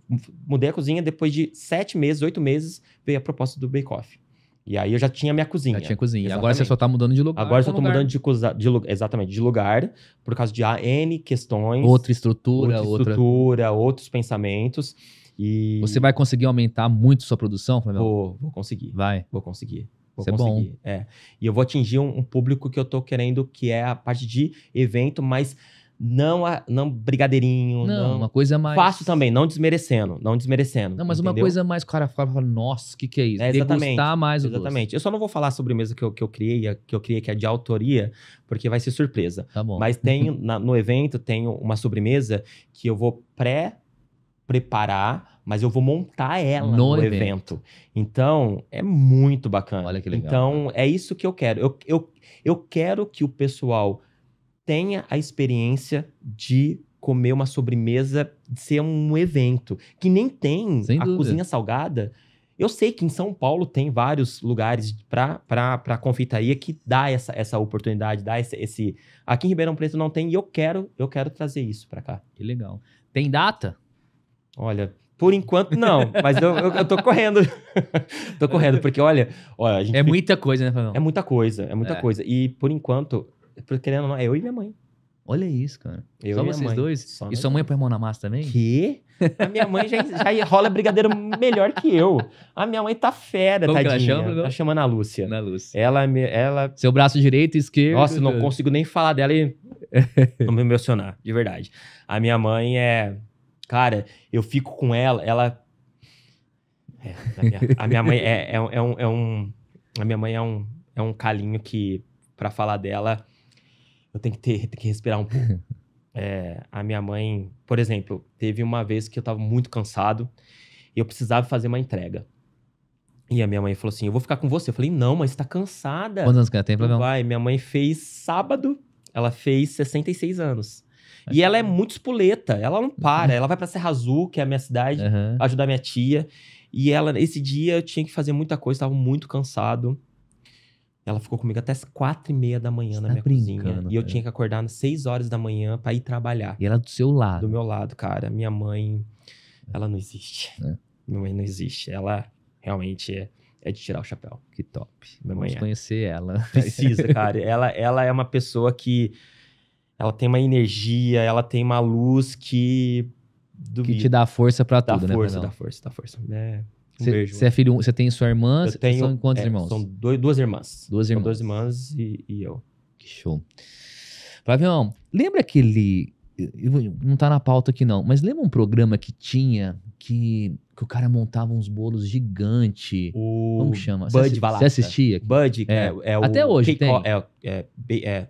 mudei a cozinha, depois de sete meses, oito meses, veio a proposta do Bake Off. E aí eu já tinha minha cozinha. Já tinha cozinha. Exatamente. Agora você só tá mudando de lugar. Agora eu só tô lugar. mudando de, coza, de, exatamente, de lugar, por causa de AN questões. Outra estrutura, outra estrutura, outros pensamentos. E... Você vai conseguir aumentar muito sua produção, Flamengo? Vou, vou conseguir. Vai. Vou conseguir. Vou Isso conseguir. é bom. É. E eu vou atingir um, um, público que eu tô querendo, que é a parte de evento, mas não, a, não brigadeirinho. Não, não, uma coisa mais. Faço também, não desmerecendo. Não desmerecendo. Não, mas entendeu? uma coisa mais, o cara fala, nossa, o que, que é isso? É, exatamente. Degustar mais o Exatamente. Eu só não vou falar sobre mesa que eu, que eu criei, que eu criei, que é de autoria, porque vai ser surpresa. Tá bom. Mas tem, na, no evento, tem uma sobremesa que eu vou pré preparar, mas eu vou montar ela no, no evento. evento. Então, é muito bacana. Olha que legal. Então, é isso que eu quero. Eu, eu, eu quero que o pessoal tenha a experiência de comer uma sobremesa, de ser um evento. Que nem tem Sem a dúvida. cozinha salgada. Eu sei que em São Paulo tem vários lugares para confeitaria que dá essa, essa oportunidade, dá esse, esse. Aqui em Ribeirão Preto não tem e eu quero eu quero trazer isso para cá. Que legal. Tem data? Olha, por enquanto não, mas eu, eu, eu tô correndo. tô correndo, porque olha. olha a gente é muita coisa, né, Fernando? É muita coisa, é muita é. coisa. E por enquanto, querendo ou não, é eu e minha mãe. Olha isso, cara. Eu Só vocês mãe. dois? Só e sua mãe põe a mão na massa também? Que? A minha mãe já, já rola brigadeiro melhor que eu. A minha mãe tá fera, Como tadinha. Que ela chama? Tá chamando a Lúcia. Na Lúcia. Ela, ela... Seu braço direito e esquerdo. Nossa, não consigo nem falar dela e não me emocionar, de verdade. A minha mãe é cara, eu fico com ela, ela. É, a, minha, a, minha, mãe é, é, é, um, é um. A minha mãe é um, é um calinho que, para falar dela, eu tenho que, ter, tenho que respirar um pouco. É, a minha mãe, por exemplo, teve uma vez que eu tava muito cansado e eu precisava fazer uma entrega. E a minha mãe falou assim: Eu vou ficar com você. Eu falei: Não, mas tá cansada. Quantos anos que ela tem, Plebão? Vai, minha mãe fez sábado, ela fez 66 anos. E ela é muito espoleta, ela não para. Ela vai pra Serra Azul, que é a minha cidade, uhum. ajudar minha tia. E ela, esse dia eu tinha que fazer muita coisa, estava muito cansado. Ela ficou comigo até as quatro e meia da manhã Você na tá minha cozinha. Cara. E eu tinha que acordar às seis horas da manhã para ir trabalhar. E ela é do seu lado? Do meu lado, cara. Minha mãe, ela não existe. É. Minha mãe não existe. Ela realmente é, é de tirar o chapéu. Que top. Da Vamos manhã. conhecer ela. Precisa, cara. ela, ela é uma pessoa que ela tem uma energia, ela tem uma luz que. Que te dá força para tudo, né, força, né? Dá força, dá força, dá força. É, um cê, beijo. Você é filho, você tem sua irmã? Eu tenho, são quantos é, irmãos? São dois, duas irmãs. Duas irmãs. São duas irmãs e, e eu. Que show. Flavião, lembra aquele. Não tá na pauta aqui não, mas lembra um programa que tinha que, que o cara montava uns bolos gigante. O Como chama? Bud Você assistia? Bud, é, é, é o Até hoje tem. É, é, é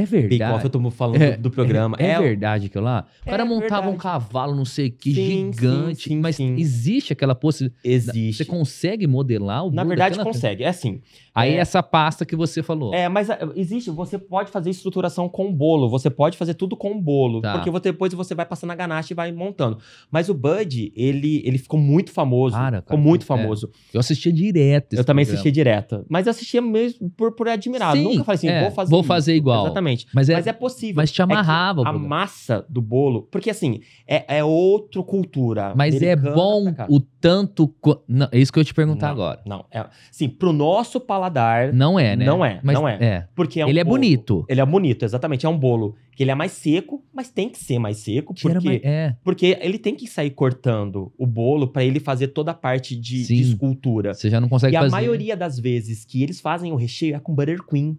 é verdade. Bake Off, eu tô falando é, do, do programa. É, é, é, verdade que eu lá. O cara é montava verdade. um cavalo, não sei o que, sim, gigante. Sim, sim, mas existe aquela possibilidade. Existe. Você consegue modelar o Na verdade, daquela... consegue. É assim. Aí é essa pasta que você falou. É, mas ah, existe. Você pode fazer estruturação com bolo. Você pode fazer tudo com bolo. Tá. Porque depois você vai passando a ganache e vai montando. Mas o Bud, ele, ele ficou muito famoso. Cara, cara ficou muito é. famoso. Eu assistia direto. eu programa. também assistia direto. Mas eu assistia mesmo por, por admirado. Nunca falei assim, vou fazer. Vou fazer igual. Exatamente. Exatamente. Mas é, mas é possível. Mas te é amarrava. É a massa do bolo. Porque assim, é, é outra cultura. Mas é bom tá o tanto. Não, é isso que eu te perguntar não, agora. Não. É, sim, pro nosso paladar. Não é, né? Não é. Mas não é. é. Porque é um ele é bolo, é bonito. Ele é bonito, exatamente. É um bolo que ele é mais seco, mas tem que ser mais seco. Porque, mais, é. porque ele tem que sair cortando o bolo para ele fazer toda a parte de, de escultura. Você já não consegue e fazer. E a maioria das vezes que eles fazem o recheio é com butter queen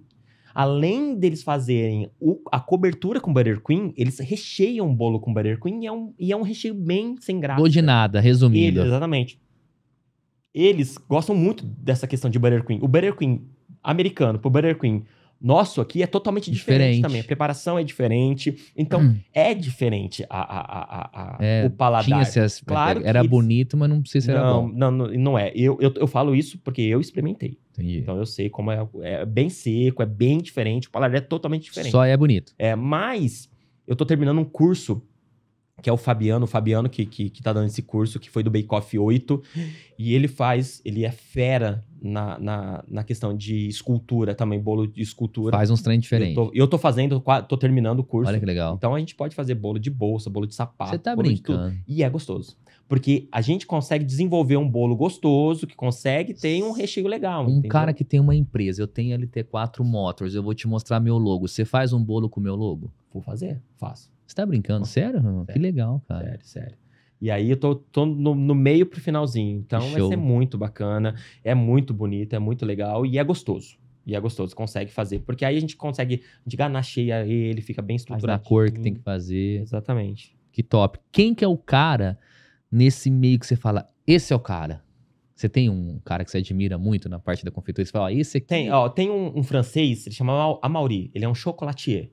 além deles fazerem o, a cobertura com Butter Queen, eles recheiam o bolo com Butter Queen e é um, e é um recheio bem sem graça. Ou de nada, resumindo. Eles, exatamente. Eles gostam muito dessa questão de Butter Queen. O Butter Queen americano pro Butter Queen nosso aqui é totalmente diferente, diferente também. A preparação é diferente. Então, hum. é diferente a, a, a, a é, o paladar. Tinha essas, é, claro era bonito, mas não precisa ser não, bom. Não, não, não é. Eu, eu, eu falo isso porque eu experimentei. Entendi. Então eu sei como é, é bem seco, é bem diferente, o paladar é totalmente diferente. Só é bonito. É, mas eu tô terminando um curso que é o Fabiano, o Fabiano que, que, que tá dando esse curso, que foi do Bake Off 8, e ele faz, ele é fera na, na, na, questão de escultura também, bolo de escultura. Faz uns treinos diferentes. Eu tô, eu tô fazendo, tô terminando o curso. Olha que legal. Então a gente pode fazer bolo de bolsa, bolo de sapato. Você tá brincando. E é gostoso. Porque a gente consegue desenvolver um bolo gostoso, que consegue ter um recheio legal. Um entendeu? cara que tem uma empresa, eu tenho LT4 Motors, eu vou te mostrar meu logo. Você faz um bolo com meu logo? Vou fazer, faço. Você tá brincando? Sério, sério? Que legal, cara. Sério, sério. E aí eu tô, tô no, no, meio pro finalzinho. Então Show. vai ser muito bacana, é muito bonito, é muito legal e é gostoso. E é gostoso, consegue fazer. Porque aí a gente consegue, de gente cheia ele, fica bem estruturado. Faz cor que tem que fazer. Exatamente. Que top. Quem que é o cara nesse meio que você fala, esse é o cara? Você tem um cara que você admira muito na parte da confeitaria? Você fala, ah, esse aqui... Tem, ó, tem um, um francês, ele chama Amauri. Ele é um chocolatier.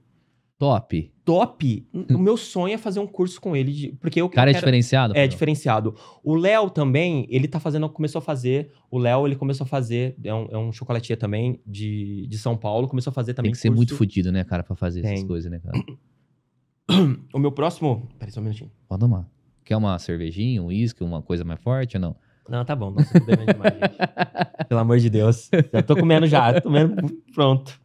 Top. Top. O meu sonho é fazer um curso com ele, de, porque eu. quero. cara é eu quero, é diferenciado. É diferenciado. O Léo também, ele tá fazendo, começou a fazer. O Léo ele começou a fazer é um, é um chocolatier também de, de São Paulo, começou a fazer também. Tem que ser muito fodido, né, cara, para fazer Tem. essas coisas, né, cara. O meu próximo, peraí só um minutinho. Pode tomar. Quer uma cervejinha, um uísque, uma coisa mais forte ou não? Não, tá bom. Nossa, demais, Pelo amor de Deus. Já tô comendo já, tô comendo pronto.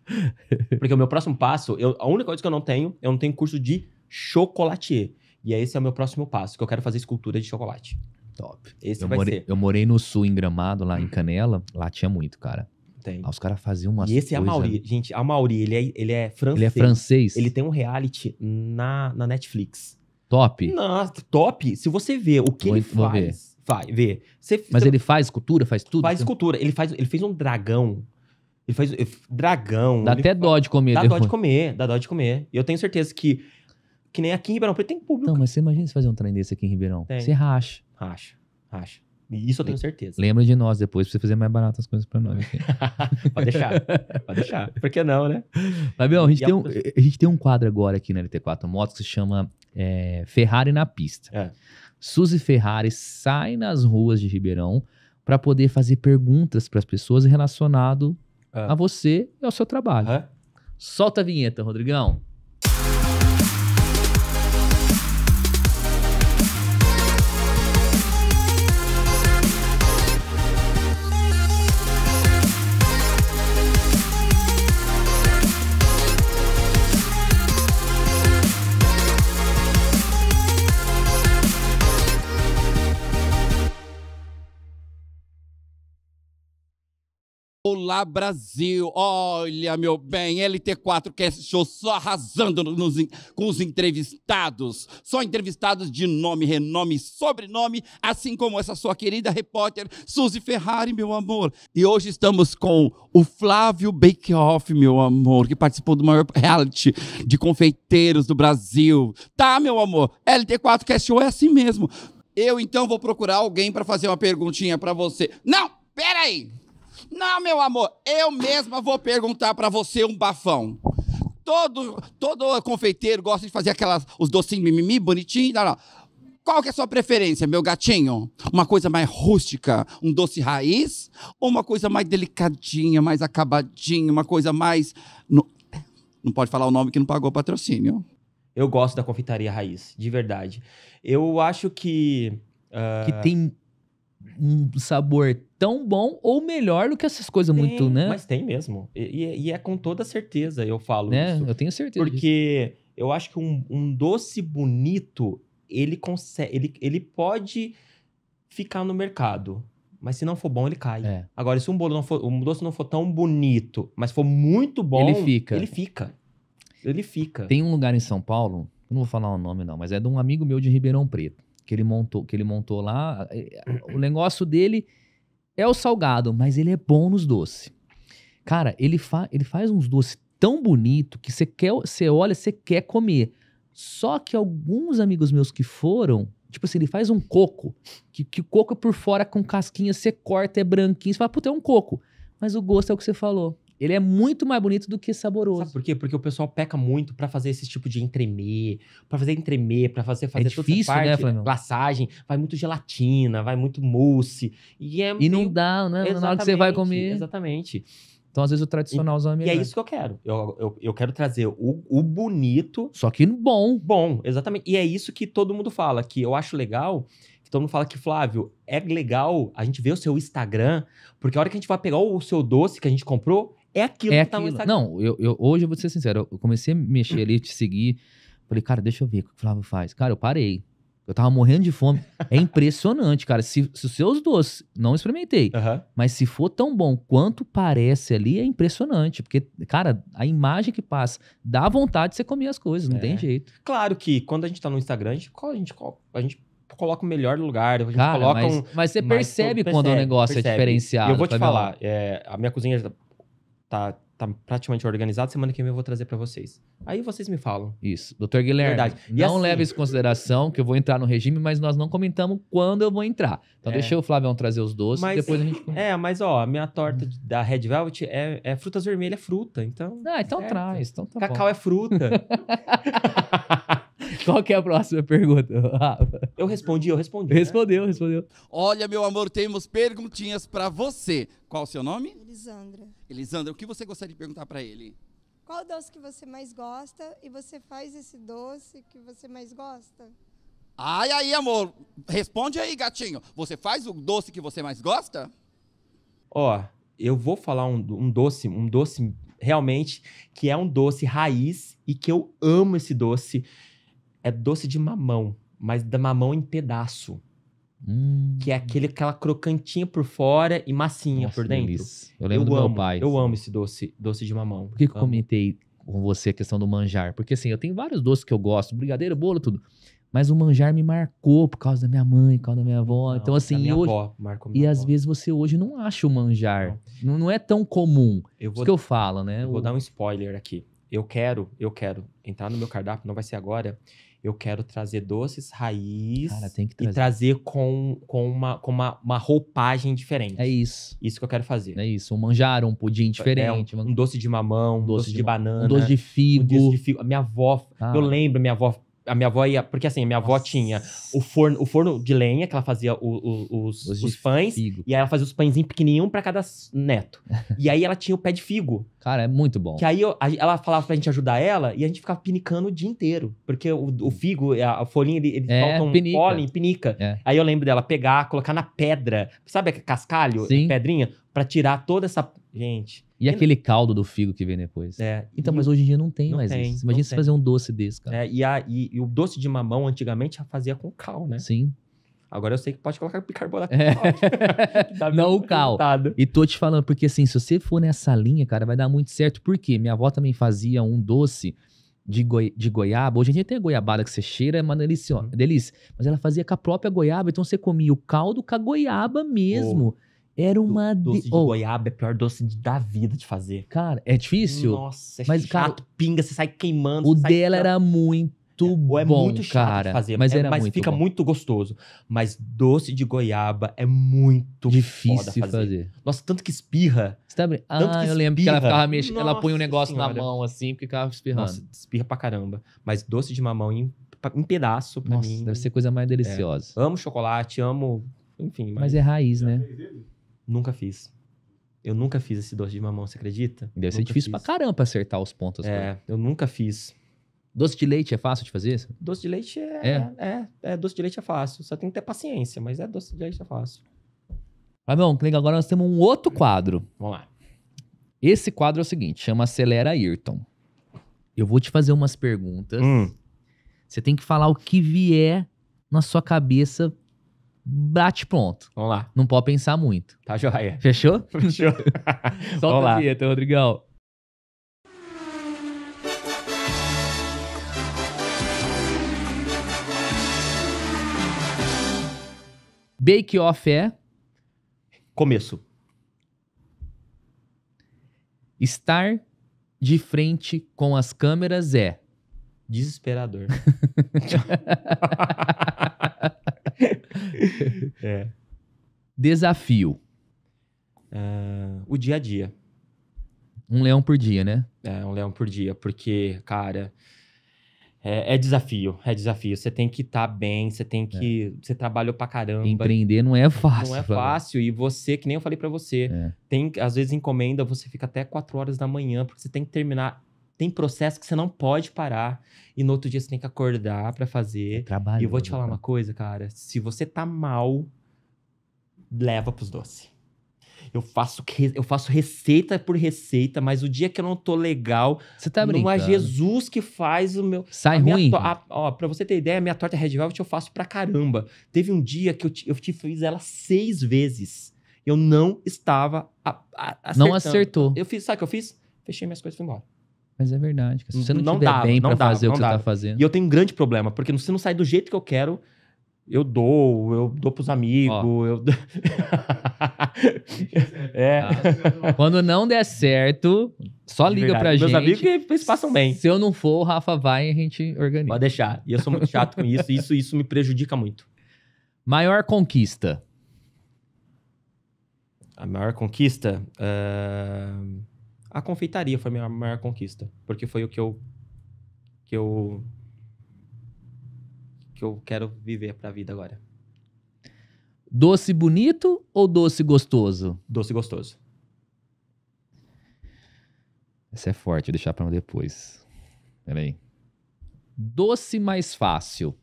Porque o meu próximo passo, eu, a única coisa que eu não tenho, eu não tenho curso de chocolatier. E é esse é o meu próximo passo, que eu quero fazer escultura de chocolate. Top. Esse eu vai morei, ser. Eu morei no sul, em Gramado, lá em uhum. Canela. Lá tinha muito, cara. Tem. Ah, os caras faziam umas E esse coisa... é a Mauri. Gente, a Mauri, ele é, ele é francês. Ele é francês. Ele tem um reality na, na Netflix. Top. Na, top. Se você ver o que vou, ele faz... Ver Vai, ver. Cê, Mas cê... ele faz escultura, faz tudo? Faz escultura. Ele, faz, ele fez um dragão. Ele faz dragão. Dá até dó de comer. Dá depois. dó de comer, dá dó de comer. E eu tenho certeza que que nem aqui em Ribeirão Preto tem público. Não, mas você imagina se fazer um trem desse aqui em Ribeirão. Tem. Você racha. Racha, racha. Isso eu tenho certeza. Lembra de nós depois pra você fazer mais barato as coisas pra nós. Aqui. pode deixar, pode deixar. Por que não, né? Fabião, a gente, é tem a... um, a gente tem um quadro agora aqui na LT4 Motos que se chama é, Ferrari na Pista. É. Suzy Ferrari sai nas ruas de Ribeirão para poder fazer perguntas para as pessoas relacionado ah. a você e ao seu trabalho. Solta a vinheta, Rodrigão. Olá Brasil, olha meu bem, LT4 Cast Show só arrasando nos, com os entrevistados, só entrevistados de nome, renome, sobrenome, assim como essa sua querida repórter Suzy Ferrari, meu amor. E hoje estamos com o Flávio Bake Off, meu amor, que participou do maior reality de confeiteiros do Brasil. Tá, meu amor, LT4 Cast Show é assim mesmo. Eu então vou procurar alguém para fazer uma perguntinha para você. Não, peraí! Não, meu amor, eu mesma vou perguntar para você um bafão. Todo, todo confeiteiro gosta de fazer aquelas, os docinhos mimimi bonitinhos. Não, não. Qual que é a sua preferência, meu gatinho? Uma coisa mais rústica, um doce raiz? Ou uma coisa mais delicadinha, mais acabadinha, uma coisa mais... não Não pode falar o nome que não pagou o patrocínio. Eu gosto da confeitaria raiz, de verdade. Eu acho que... Uh... Que tem um sabor tão bom ou melhor do que essas coisas tem, muito, né? Mas tem mesmo. E, e, é com toda certeza eu falo né? isso. Eu tenho certeza. Porque disso. eu acho que um, um doce bonito, ele consegue. Ele, ele pode ficar no mercado. Mas se não for bom, ele cai. É. Agora, se um bolo não for, um doce não for tão bonito, mas for muito bom, ele fica. Ele fica. Ele fica. Tem um lugar em São Paulo, eu não vou falar o nome não, mas é de um amigo meu de Ribeirão Preto que ele montou, que ele montou lá, eh, eh, o negócio dele é o salgado, mas ele é bom nos doces. Cara, ele, fa ele faz uns doces tão bonito que você quer, você olha, você quer comer. Só que alguns amigos meus que foram, tipo assim, ele faz um coco, que, que coco é por fora com casquinha, você corta, é branquinho, você fala, puta, é um coco. Mas o gosto é o que você falou. Ele é muito mais bonito do que saboroso. Sabe por quê? Porque o pessoal peca muito para fazer esse tipo de entremer, para fazer entremer, para fazer fazer é difícil, toda essa né, parte, né, glaçagem, vai muito gelatina, vai muito mousse e é E meio... não dá, né? Na hora que você vai comer. Exatamente. Então, às vezes, o tradicional os melhor. E é isso que eu quero. Eu, eu, eu quero trazer o, o, bonito. Só que bom. Bom, exatamente. E é isso que todo mundo fala, que eu acho legal. Que todo mundo fala que, Flávio, é legal a gente ver o seu Instagram, porque a hora que a gente vai pegar o seu doce que a gente comprou, é aquilo é que tá no Instagram. Não, eu, eu, hoje eu vou ser sincero, eu comecei a mexer ali, te seguir. Falei, cara, deixa eu ver o que o Flávio faz. Cara, eu parei. Eu tava morrendo de fome. É impressionante, cara. Se, os seus doces, não experimentei, mas se for tão bom quanto parece ali, é impressionante. Porque, cara, a imagem que passa dá vontade de você comer as coisas, não é. tem jeito. Claro que quando a gente tá no Instagram, a gente, a gente, a gente coloca o melhor lugar, a gente cara, coloca mas, um. Mas você percebe, percebe quando o negócio é percebe. é diferenciado. eu vou te falar, é, a minha cozinha tá, tá praticamente organizado. Semana que vem eu vou trazer para vocês. Aí vocês me falam. Isso. Doutor Guilherme, Verdade. não assim... leve isso em consideração que eu vou entrar no regime, mas nós não comentamos quando eu vou entrar. Então é. deixa o Flávio trazer os doces mas, e depois a gente... É, mas ó, a minha torta da Red Velvet é, é frutas vermelhas, é fruta, então... Ah, então traz, então tá Cacau bom. é fruta. Qual que é a próxima pergunta? eu respondi, eu respondi. Né? Respondeu, né? respondeu. Olha, meu amor, temos perguntinhas para você. Qual o seu nome? Elisandra. Elisandra, o que você gostaria de perguntar para ele? Qual doce que você mais gosta e você faz esse doce que você mais gosta? Ai, aí, amor, responde aí, gatinho. Você faz o doce que você mais gosta? Ó, oh, eu vou falar um, um doce, um doce realmente que é um doce raiz e que eu amo esse doce. É doce de mamão, mas da mamão em pedaço. Que é aquele, aquela crocantinha por fora e massinha Nossa, por dentro. Delícia. Eu lembro eu do amo, meu pai. Eu amo esse doce, doce de mamão. Por que, que eu comentei com você a questão do manjar? Porque assim, eu tenho vários doces que eu gosto, brigadeiro, bolo, tudo. Mas o manjar me marcou por causa da minha mãe, por causa da minha avó. Não, então, é assim, minha hoje. Avó marcou minha e avó. às vezes você hoje não acha o manjar. Não, não é tão comum. Eu vou, Isso que eu falo, né? Eu o... vou dar um spoiler aqui. Eu quero, eu quero entrar no meu cardápio, não vai ser agora eu quero trazer doces raiz Cara, tem que trazer. e trazer com, com, uma, com uma, uma roupagem diferente. É isso. Isso que eu quero fazer. É isso. Um manjar, um pudim é, diferente. É, um, um, doce de mamão, um doce, doce de, de, banana. Um doce de figo. Um doce de figo. Minha avó, ah. eu lembro, minha avó a minha avó ia. Porque assim, a minha avó tinha o forno, o forno de lenha, que ela fazia o, o, os, os, os pães. Figo. E aí ela fazia os pãezinhos pequenininhos para cada neto. e aí ela tinha o pé de figo. Cara, é muito bom. Que aí eu, a, ela falava pra gente ajudar ela e a gente ficava pinicando o dia inteiro. Porque o, o figo, a, a folhinha, ele, ele é, solta um pinica. pólen, pinica. É. Aí eu lembro dela pegar, colocar na pedra. Sabe cascalho? Sim. Pedrinha? para tirar toda essa Gente. E, e aquele não... caldo do figo que vem depois. É. Então, e mas hoje em dia não tem não mais tem, isso. Imagina você tem. fazer um doce desse, cara. É, e, a, e, e, o doce de mamão, antigamente, já fazia com cal, né? Sim. Agora eu sei que pode colocar bicarbonato. É. Cal, tá não o cal. E tô te falando, porque assim, se você for nessa linha, cara, vai dar muito certo. Por quê? Minha avó também fazia um doce de, goi de goiaba. Hoje em dia tem a goiabada que você cheira, é uma delícia. Uhum. delícia. Mas ela fazia com a própria goiaba, então você comia o caldo com a goiaba mesmo. Oh. Era uma do, doce de, oh. goiaba é pior doce de, da vida de fazer. Cara, é difícil. Nossa, é mas, chato, cara, pinga, você sai queimando. O dela era muito é, é bom, muito chato cara, de fazer, mas, é, mas muito fica bom. muito gostoso. Mas doce de goiaba é muito difícil fazer. fazer. Nossa, tanto que espirra. Você tá tanto ah, que espirra. eu lembro que ela ficava mexendo, ela põe um negócio senhora. na mão assim, porque ficava espirrando. Nossa, espirra pra caramba. Mas doce de mamão em, em pedaço pra Nossa, mim. deve ser coisa mais é. deliciosa. É. Amo chocolate, amo, enfim. Mas, mas é raiz, né? Nunca fiz. Eu nunca fiz esse doce de mamão, você acredita? Deve ser difícil fiz. pra caramba acertar os pontos. É, cara. eu nunca fiz. Doce de leite é fácil de fazer? Doce de leite é é. é, é. doce de leite é fácil. Só tem que ter paciência, mas é doce de leite é fácil. Ramon, ah, agora nós temos um outro quadro. Vamos lá. Esse quadro é o seguinte, chama Acelera Ayrton. Eu vou te fazer umas perguntas. Hum. Você tem que falar o que vier na sua cabeça bate pronto. Vamos lá. Não pode pensar muito. Tá joia. Fechou? Fechou. Solta Vamos a vinheta, Rodrigão. Bake Off é? Começo. Estar de frente com as câmeras é? Desesperador. é. Desafio. Uh, o dia a dia. Um leão por dia, né? É, um leão por dia, porque, cara, é, é desafio, é desafio. Você tem que estar tá bem, você tem que. É. Você trabalhou pra caramba. Empreender não é fácil. Não é fácil. Cara. E você, que nem eu falei para você, é. tem, às vezes encomenda, você fica até 4 horas da manhã, porque você tem que terminar tem processo que você não pode parar e no outro dia você tem que acordar para fazer. Trabalho. Tá e eu vou te falar tá? uma coisa, cara. Se você tá mal, leva pros doces. Eu faço, eu faço receita por receita, mas o dia que eu não tô legal, você tá brincando. não é Jesus que faz o meu. Sai ruim. A, ó, pra você ter ideia, a minha torta Red Velvet eu faço pra caramba. Teve um dia que eu te, eu te fiz ela seis vezes. Eu não estava a, a, acertando. Não acertou. Eu fiz, sabe o que eu fiz? Fechei minhas coisas e fui embora. Mas é verdade. Se você não, não dá, bem não dá, fazer não o que dá. você tá fazendo. E eu tenho um grande problema, porque se não sai do jeito que eu quero, eu dou, eu dou pros amigos, Ó. eu... é. Ah. Quando não der certo, só de liga verdade. pra Meus gente. Meus amigos eles passam bem. Se eu não for, o Rafa vai e a gente organiza. Pode deixar. E eu sou muito chato com isso, isso, isso me prejudica muito. Maior conquista? A maior conquista? Uh... A confeitaria foi a minha maior conquista, porque foi o que eu que eu que eu quero viver para a vida agora. Doce bonito ou doce gostoso? Doce gostoso. Essa é forte, vou deixar para depois. Peraí. Doce mais fácil.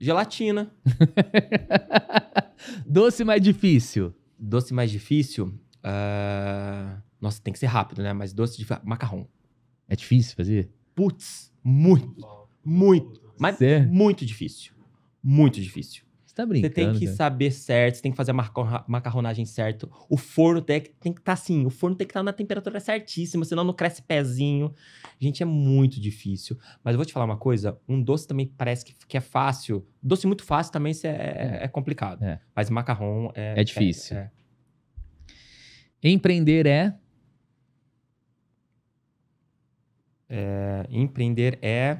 Gelatina. doce mais difícil. Doce mais difícil? Uh, nossa, tem que ser rápido, né? Mas doce de macarrão. É difícil fazer? Putz, muito. Muito. Mas é muito difícil. Muito difícil. Você tá brincando. Você tem que cara. saber certo, você tem que fazer a macarronagem certo. O forno tem que estar tá assim, o forno tem que estar tá na temperatura certíssima, senão não cresce pezinho. Gente, é muito difícil. Mas eu vou te falar uma coisa: um doce também parece que, que é fácil. Doce muito fácil também é, é, é complicado. É. Mas macarrão é. É difícil. É, é. Empreender é? é empreender é.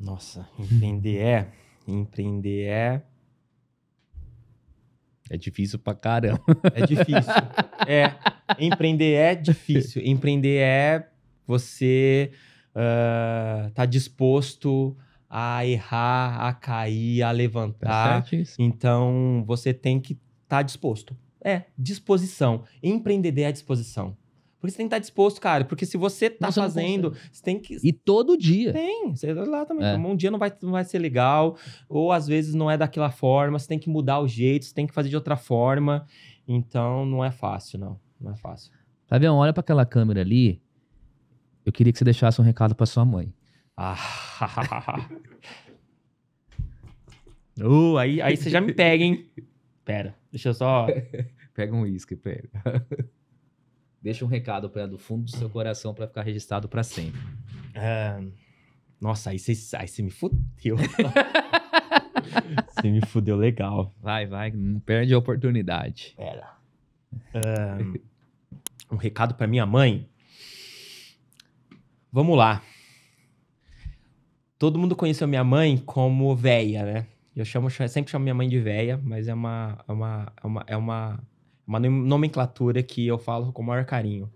Nossa, empreender é. Empreender é. É difícil pra caramba. É difícil. é. Empreender é difícil. Empreender é você uh, tá disposto a errar, a cair, a levantar. É então você tem que estar tá disposto. É, disposição. Empreender é a disposição. Porque você tem que estar disposto, cara. Porque se você tá você fazendo, você tem que. E todo dia. Tem. Você lá também. É. Um dia não vai, não vai ser legal. Ou às vezes não é daquela forma. Você tem que mudar o jeito, você tem que fazer de outra forma. Então não é fácil, não. Não é fácil. Fabião, olha para aquela câmera ali. Eu queria que você deixasse um recado para sua mãe. Ah. uh, aí, aí você já me pega, hein? Pera, deixa eu só. Pega um uísque pra ele. Deixa um recado para do fundo do seu coração para ficar registrado para sempre. Ah, nossa, aí você aí me fudeu. Você me fudeu legal. Vai, vai, não perde a oportunidade. Pera. Um, ah, um recado para minha mãe. Vamos lá. Todo mundo conheceu minha mãe como véia, né? Eu chamo, sempre chamo minha mãe de véia, mas é uma, é uma, é uma, é uma uma nomenclatura que eu falo com o maior carinho.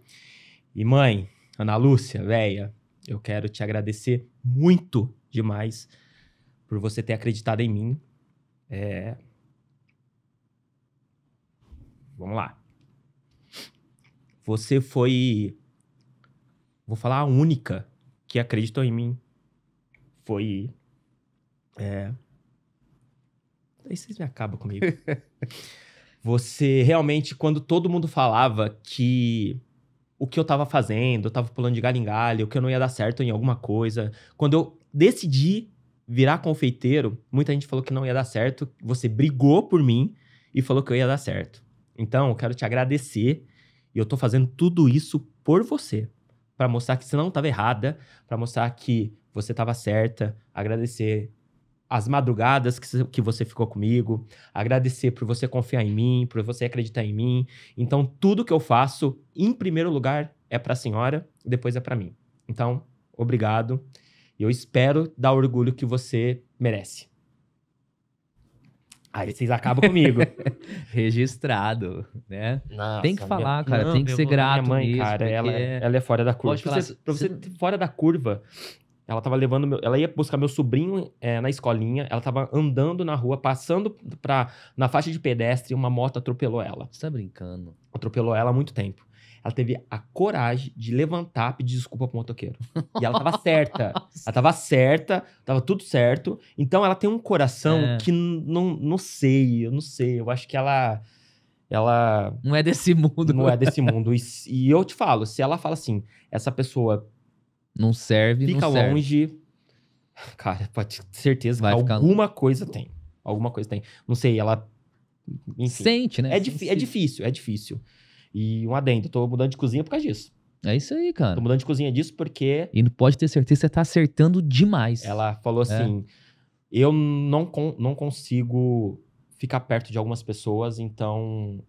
E mãe, Ana Lúcia, véia, eu quero te agradecer muito demais por você ter acreditado em mim. É... Vamos lá. Você foi, vou falar, a única que acreditou em mim. Foi. É... Aí vocês me acabam comigo. Você realmente, quando todo mundo falava que o que eu tava fazendo, eu tava pulando de galho em galho, que eu não ia dar certo em alguma coisa. Quando eu decidi virar confeiteiro, muita gente falou que não ia dar certo, você brigou por mim e falou que eu ia dar certo. Então, eu quero te agradecer e eu tô fazendo tudo isso por você, para mostrar que você não tava errada, para mostrar que você tava certa, agradecer as madrugadas que, que você ficou comigo, agradecer por você confiar em mim, por você acreditar em mim. Então, tudo que eu faço, em primeiro lugar, é para a senhora, depois é para mim. Então, obrigado. E eu espero dar o orgulho que você merece. Aí vocês acabam comigo. Registrado, né? Nossa, tem que falar, minha... cara. Não, tem que ser grato. Minha mãe, cara, ela é... ela é... fora da curva. Para falar, você, pra você, você... fora da curva, ela tava levando. Meu, ela ia buscar meu sobrinho é, na escolinha. Ela tava andando na rua, passando pra, na faixa de pedestre, uma moto atropelou ela. Você tá brincando? Atropelou ela há muito tempo. Ela teve a coragem de levantar, pedir desculpa pro motoqueiro. E ela tava certa. ela tava certa, tava tudo certo. Então ela tem um coração é. que não, não sei, eu não sei. Eu acho que ela. Ela. Não é desse mundo. Não é desse mundo. E, e eu te falo, se ela fala assim, essa pessoa não serve, Fica não serve. longe. Cara, pode ter certeza vai Alguma coisa tem. Alguma coisa tem. Não sei, ela. Enfim. Sente, né? É, é difícil, é difícil. E um adendo, tô mudando de cozinha por causa disso. É isso aí, cara. Tô mudando de cozinha disso porque. E não pode ter certeza que você tá acertando demais. Ela falou é. assim: é. eu não, con não consigo ficar perto de algumas pessoas, então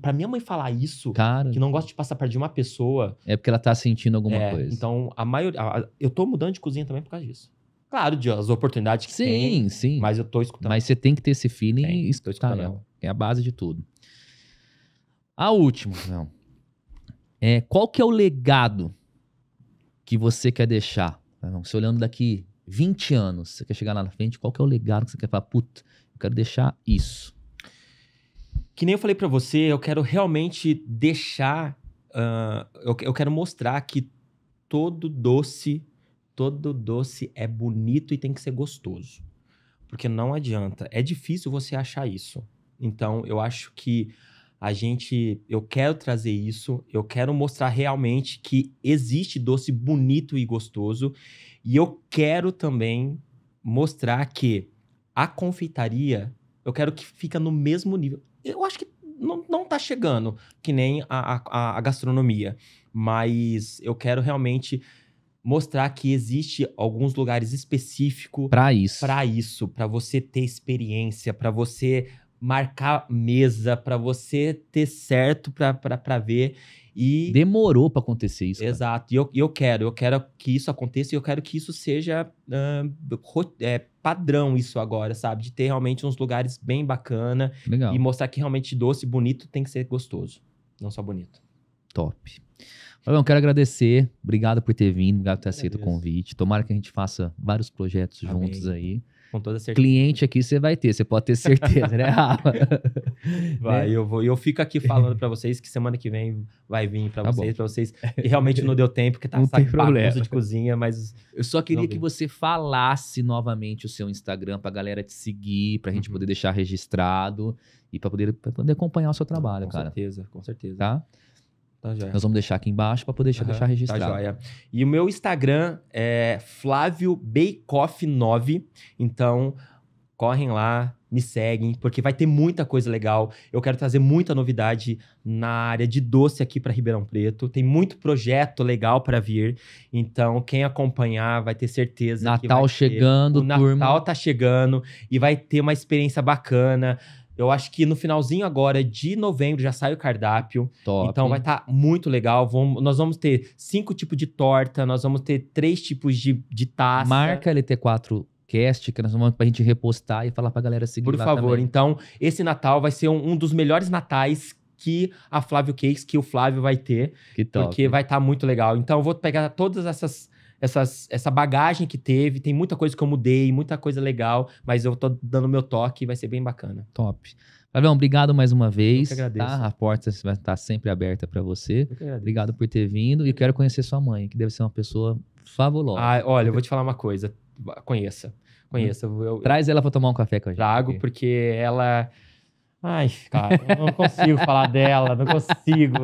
para minha mãe falar isso, Cara, que não gosta de passar perto de uma pessoa. É porque ela tá sentindo alguma é, coisa. Então, a maioria. A, eu tô mudando de cozinha também por causa disso. Claro, de, as oportunidades que sim, tem. Sim, sim. Mas eu tô escutando. Mas você tem que ter esse feeling tem, e escutar né? ela. É a base de tudo. A última, não. É, qual que é o legado que você quer deixar? Você olhando daqui 20 anos, você quer chegar lá na frente, qual que é o legado que você quer falar? Puta, eu quero deixar isso que nem eu falei para você, eu quero realmente deixar, uh, eu, eu quero mostrar que todo doce, todo doce é bonito e tem que ser gostoso. Porque não adianta, é difícil você achar isso. Então, eu acho que a gente, eu quero trazer isso, eu quero mostrar realmente que existe doce bonito e gostoso, e eu quero também mostrar que a confeitaria, eu quero que fica no mesmo nível eu acho que não, não tá chegando, que nem a, a, a gastronomia. Mas eu quero realmente mostrar que existe alguns lugares específicos para isso, para isso, para você ter experiência, para você marcar mesa, para você ter certo para ver. E demorou para acontecer isso. Exato. Cara. E eu, eu quero, eu quero que isso aconteça e eu quero que isso seja uh, é, padrão isso agora, sabe? De ter realmente uns lugares bem bacana Legal. e mostrar que realmente doce bonito tem que ser gostoso, não só bonito. Top. Fabião, quero agradecer. Obrigado por ter vindo, obrigado por ter aceito o convite. Tomara que a gente faça vários projetos Amém. juntos aí. Com toda certeza. Cliente aqui você vai ter, você pode ter certeza, né, Rafa? vai, né? eu vou. E eu fico aqui falando para vocês que semana que vem vai vir para tá vocês, para vocês. E realmente não deu tempo, porque tá não tem problema de cozinha, mas. Eu só queria que você falasse novamente o seu Instagram pra galera te seguir, pra gente uhum. poder deixar registrado e pra poder, pra poder acompanhar o seu trabalho, com cara. Com certeza, com certeza. Tá? Tá joia. Nós vamos deixar aqui embaixo para poder deixar, uhum, deixar registrado. Tá joia. E o meu Instagram é FlávioBakeoff9. Então, correm lá, me seguem, porque vai ter muita coisa legal. Eu quero trazer muita novidade na área de doce aqui para Ribeirão Preto. Tem muito projeto legal para vir. Então, quem acompanhar vai ter certeza Natal que vai chegando, ter. O Natal tá chegando e vai ter uma experiência bacana. Eu acho que no finalzinho agora de novembro já sai o cardápio. Top. Então vai estar tá muito legal. Vamos, nós vamos ter cinco tipos de torta, nós vamos ter três tipos de, de taça. Marca LT4 Cast, que nós vamos pra gente repostar e falar pra galera seguir Por favor, também. então, esse Natal vai ser um, um dos melhores natais que a Flávio Cakes, que o Flávio vai ter. Que top. Porque vai estar tá muito legal. Então, eu vou pegar todas essas essas, essa bagagem que teve. Tem muita coisa que eu mudei, muita coisa legal, mas eu tô dando meu toque e vai ser bem bacana. Top. Fabião, obrigado mais uma vez. Eu que agradeço. Tá? A porta vai estar sempre aberta para você. Obrigado por ter vindo e quero conhecer sua mãe, que deve ser uma pessoa fabulosa. Ah, olha, eu vou te falar uma coisa. Conheça. Conheça. Eu, eu... Traz ela para tomar um café com a gente. Trago, porque ela Ai, cara, eu não consigo falar dela, não consigo.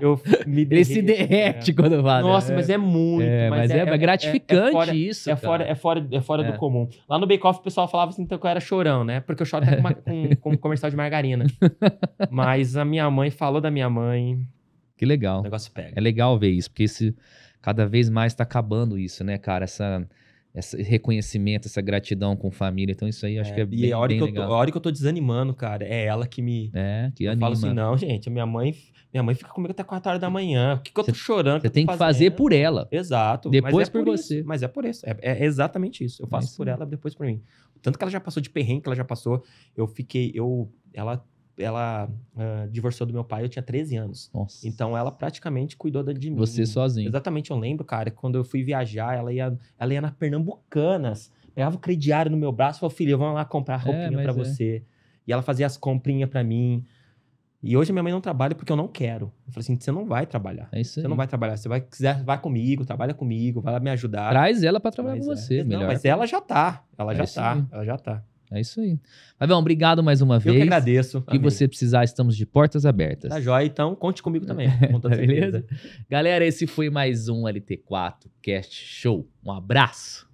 Eu, eu me se derrete né? quando fala. Nossa, mas é. é muito. É, mas, é é, é, é, gratificante fora, isso. É fora, é fora, é fora do comum. Lá no Bake Off o pessoal falava assim então, que eu era chorão, né? Porque eu choro até com, com, com um comercial de margarina. mas a minha mãe falou da minha mãe. Que legal. O negócio pega. É legal ver isso, porque esse, cada vez mais tá acabando isso, né, cara? Essa esse reconhecimento, essa gratidão com família. Então, isso aí acho é, que é bem, e a hora bem que legal. Eu tô, a hora que eu tô desanimando, cara, é ela que me. É, que eu anima. falo assim: não, gente, a minha mãe, minha mãe fica comigo até 4 horas da é. manhã. O que, que eu tô cê, chorando? Você tem que fazer por ela. Exato. Depois é por, por você. Mas é por isso. É, é exatamente isso. Eu é faço por ela, depois por mim. Tanto que ela já passou de perrengue, que ela já passou. Eu fiquei. eu Ela ela uh, divorciou do meu pai, eu tinha 13 anos. Nossa. Então ela praticamente cuidou da de mim. Você sozinho. Exatamente, eu lembro, cara, que quando eu fui viajar, ela ia, ela ia na Pernambucanas, pegava o crediário no meu braço e falou: filho, vamos lá comprar é, roupinha é, para é. você. E ela fazia as comprinhas para mim. E hoje minha mãe não trabalha porque eu não quero. Eu falei assim: você não vai trabalhar. É isso aí. Você não vai trabalhar. Você vai, quiser, vai comigo, trabalha comigo, vai me ajudar. Traz ela para trabalhar mas com é. você, mas, melhor. mas ela já tá. Ela é já é tá. Ela já tá. É isso aí. Fabião, obrigado mais uma vez. Eu que agradeço. Se você precisar, estamos de portas abertas. Tá joia, então conte comigo também. Conta tá beleza? Galera, esse foi mais um LT4 Cast Show. Um abraço.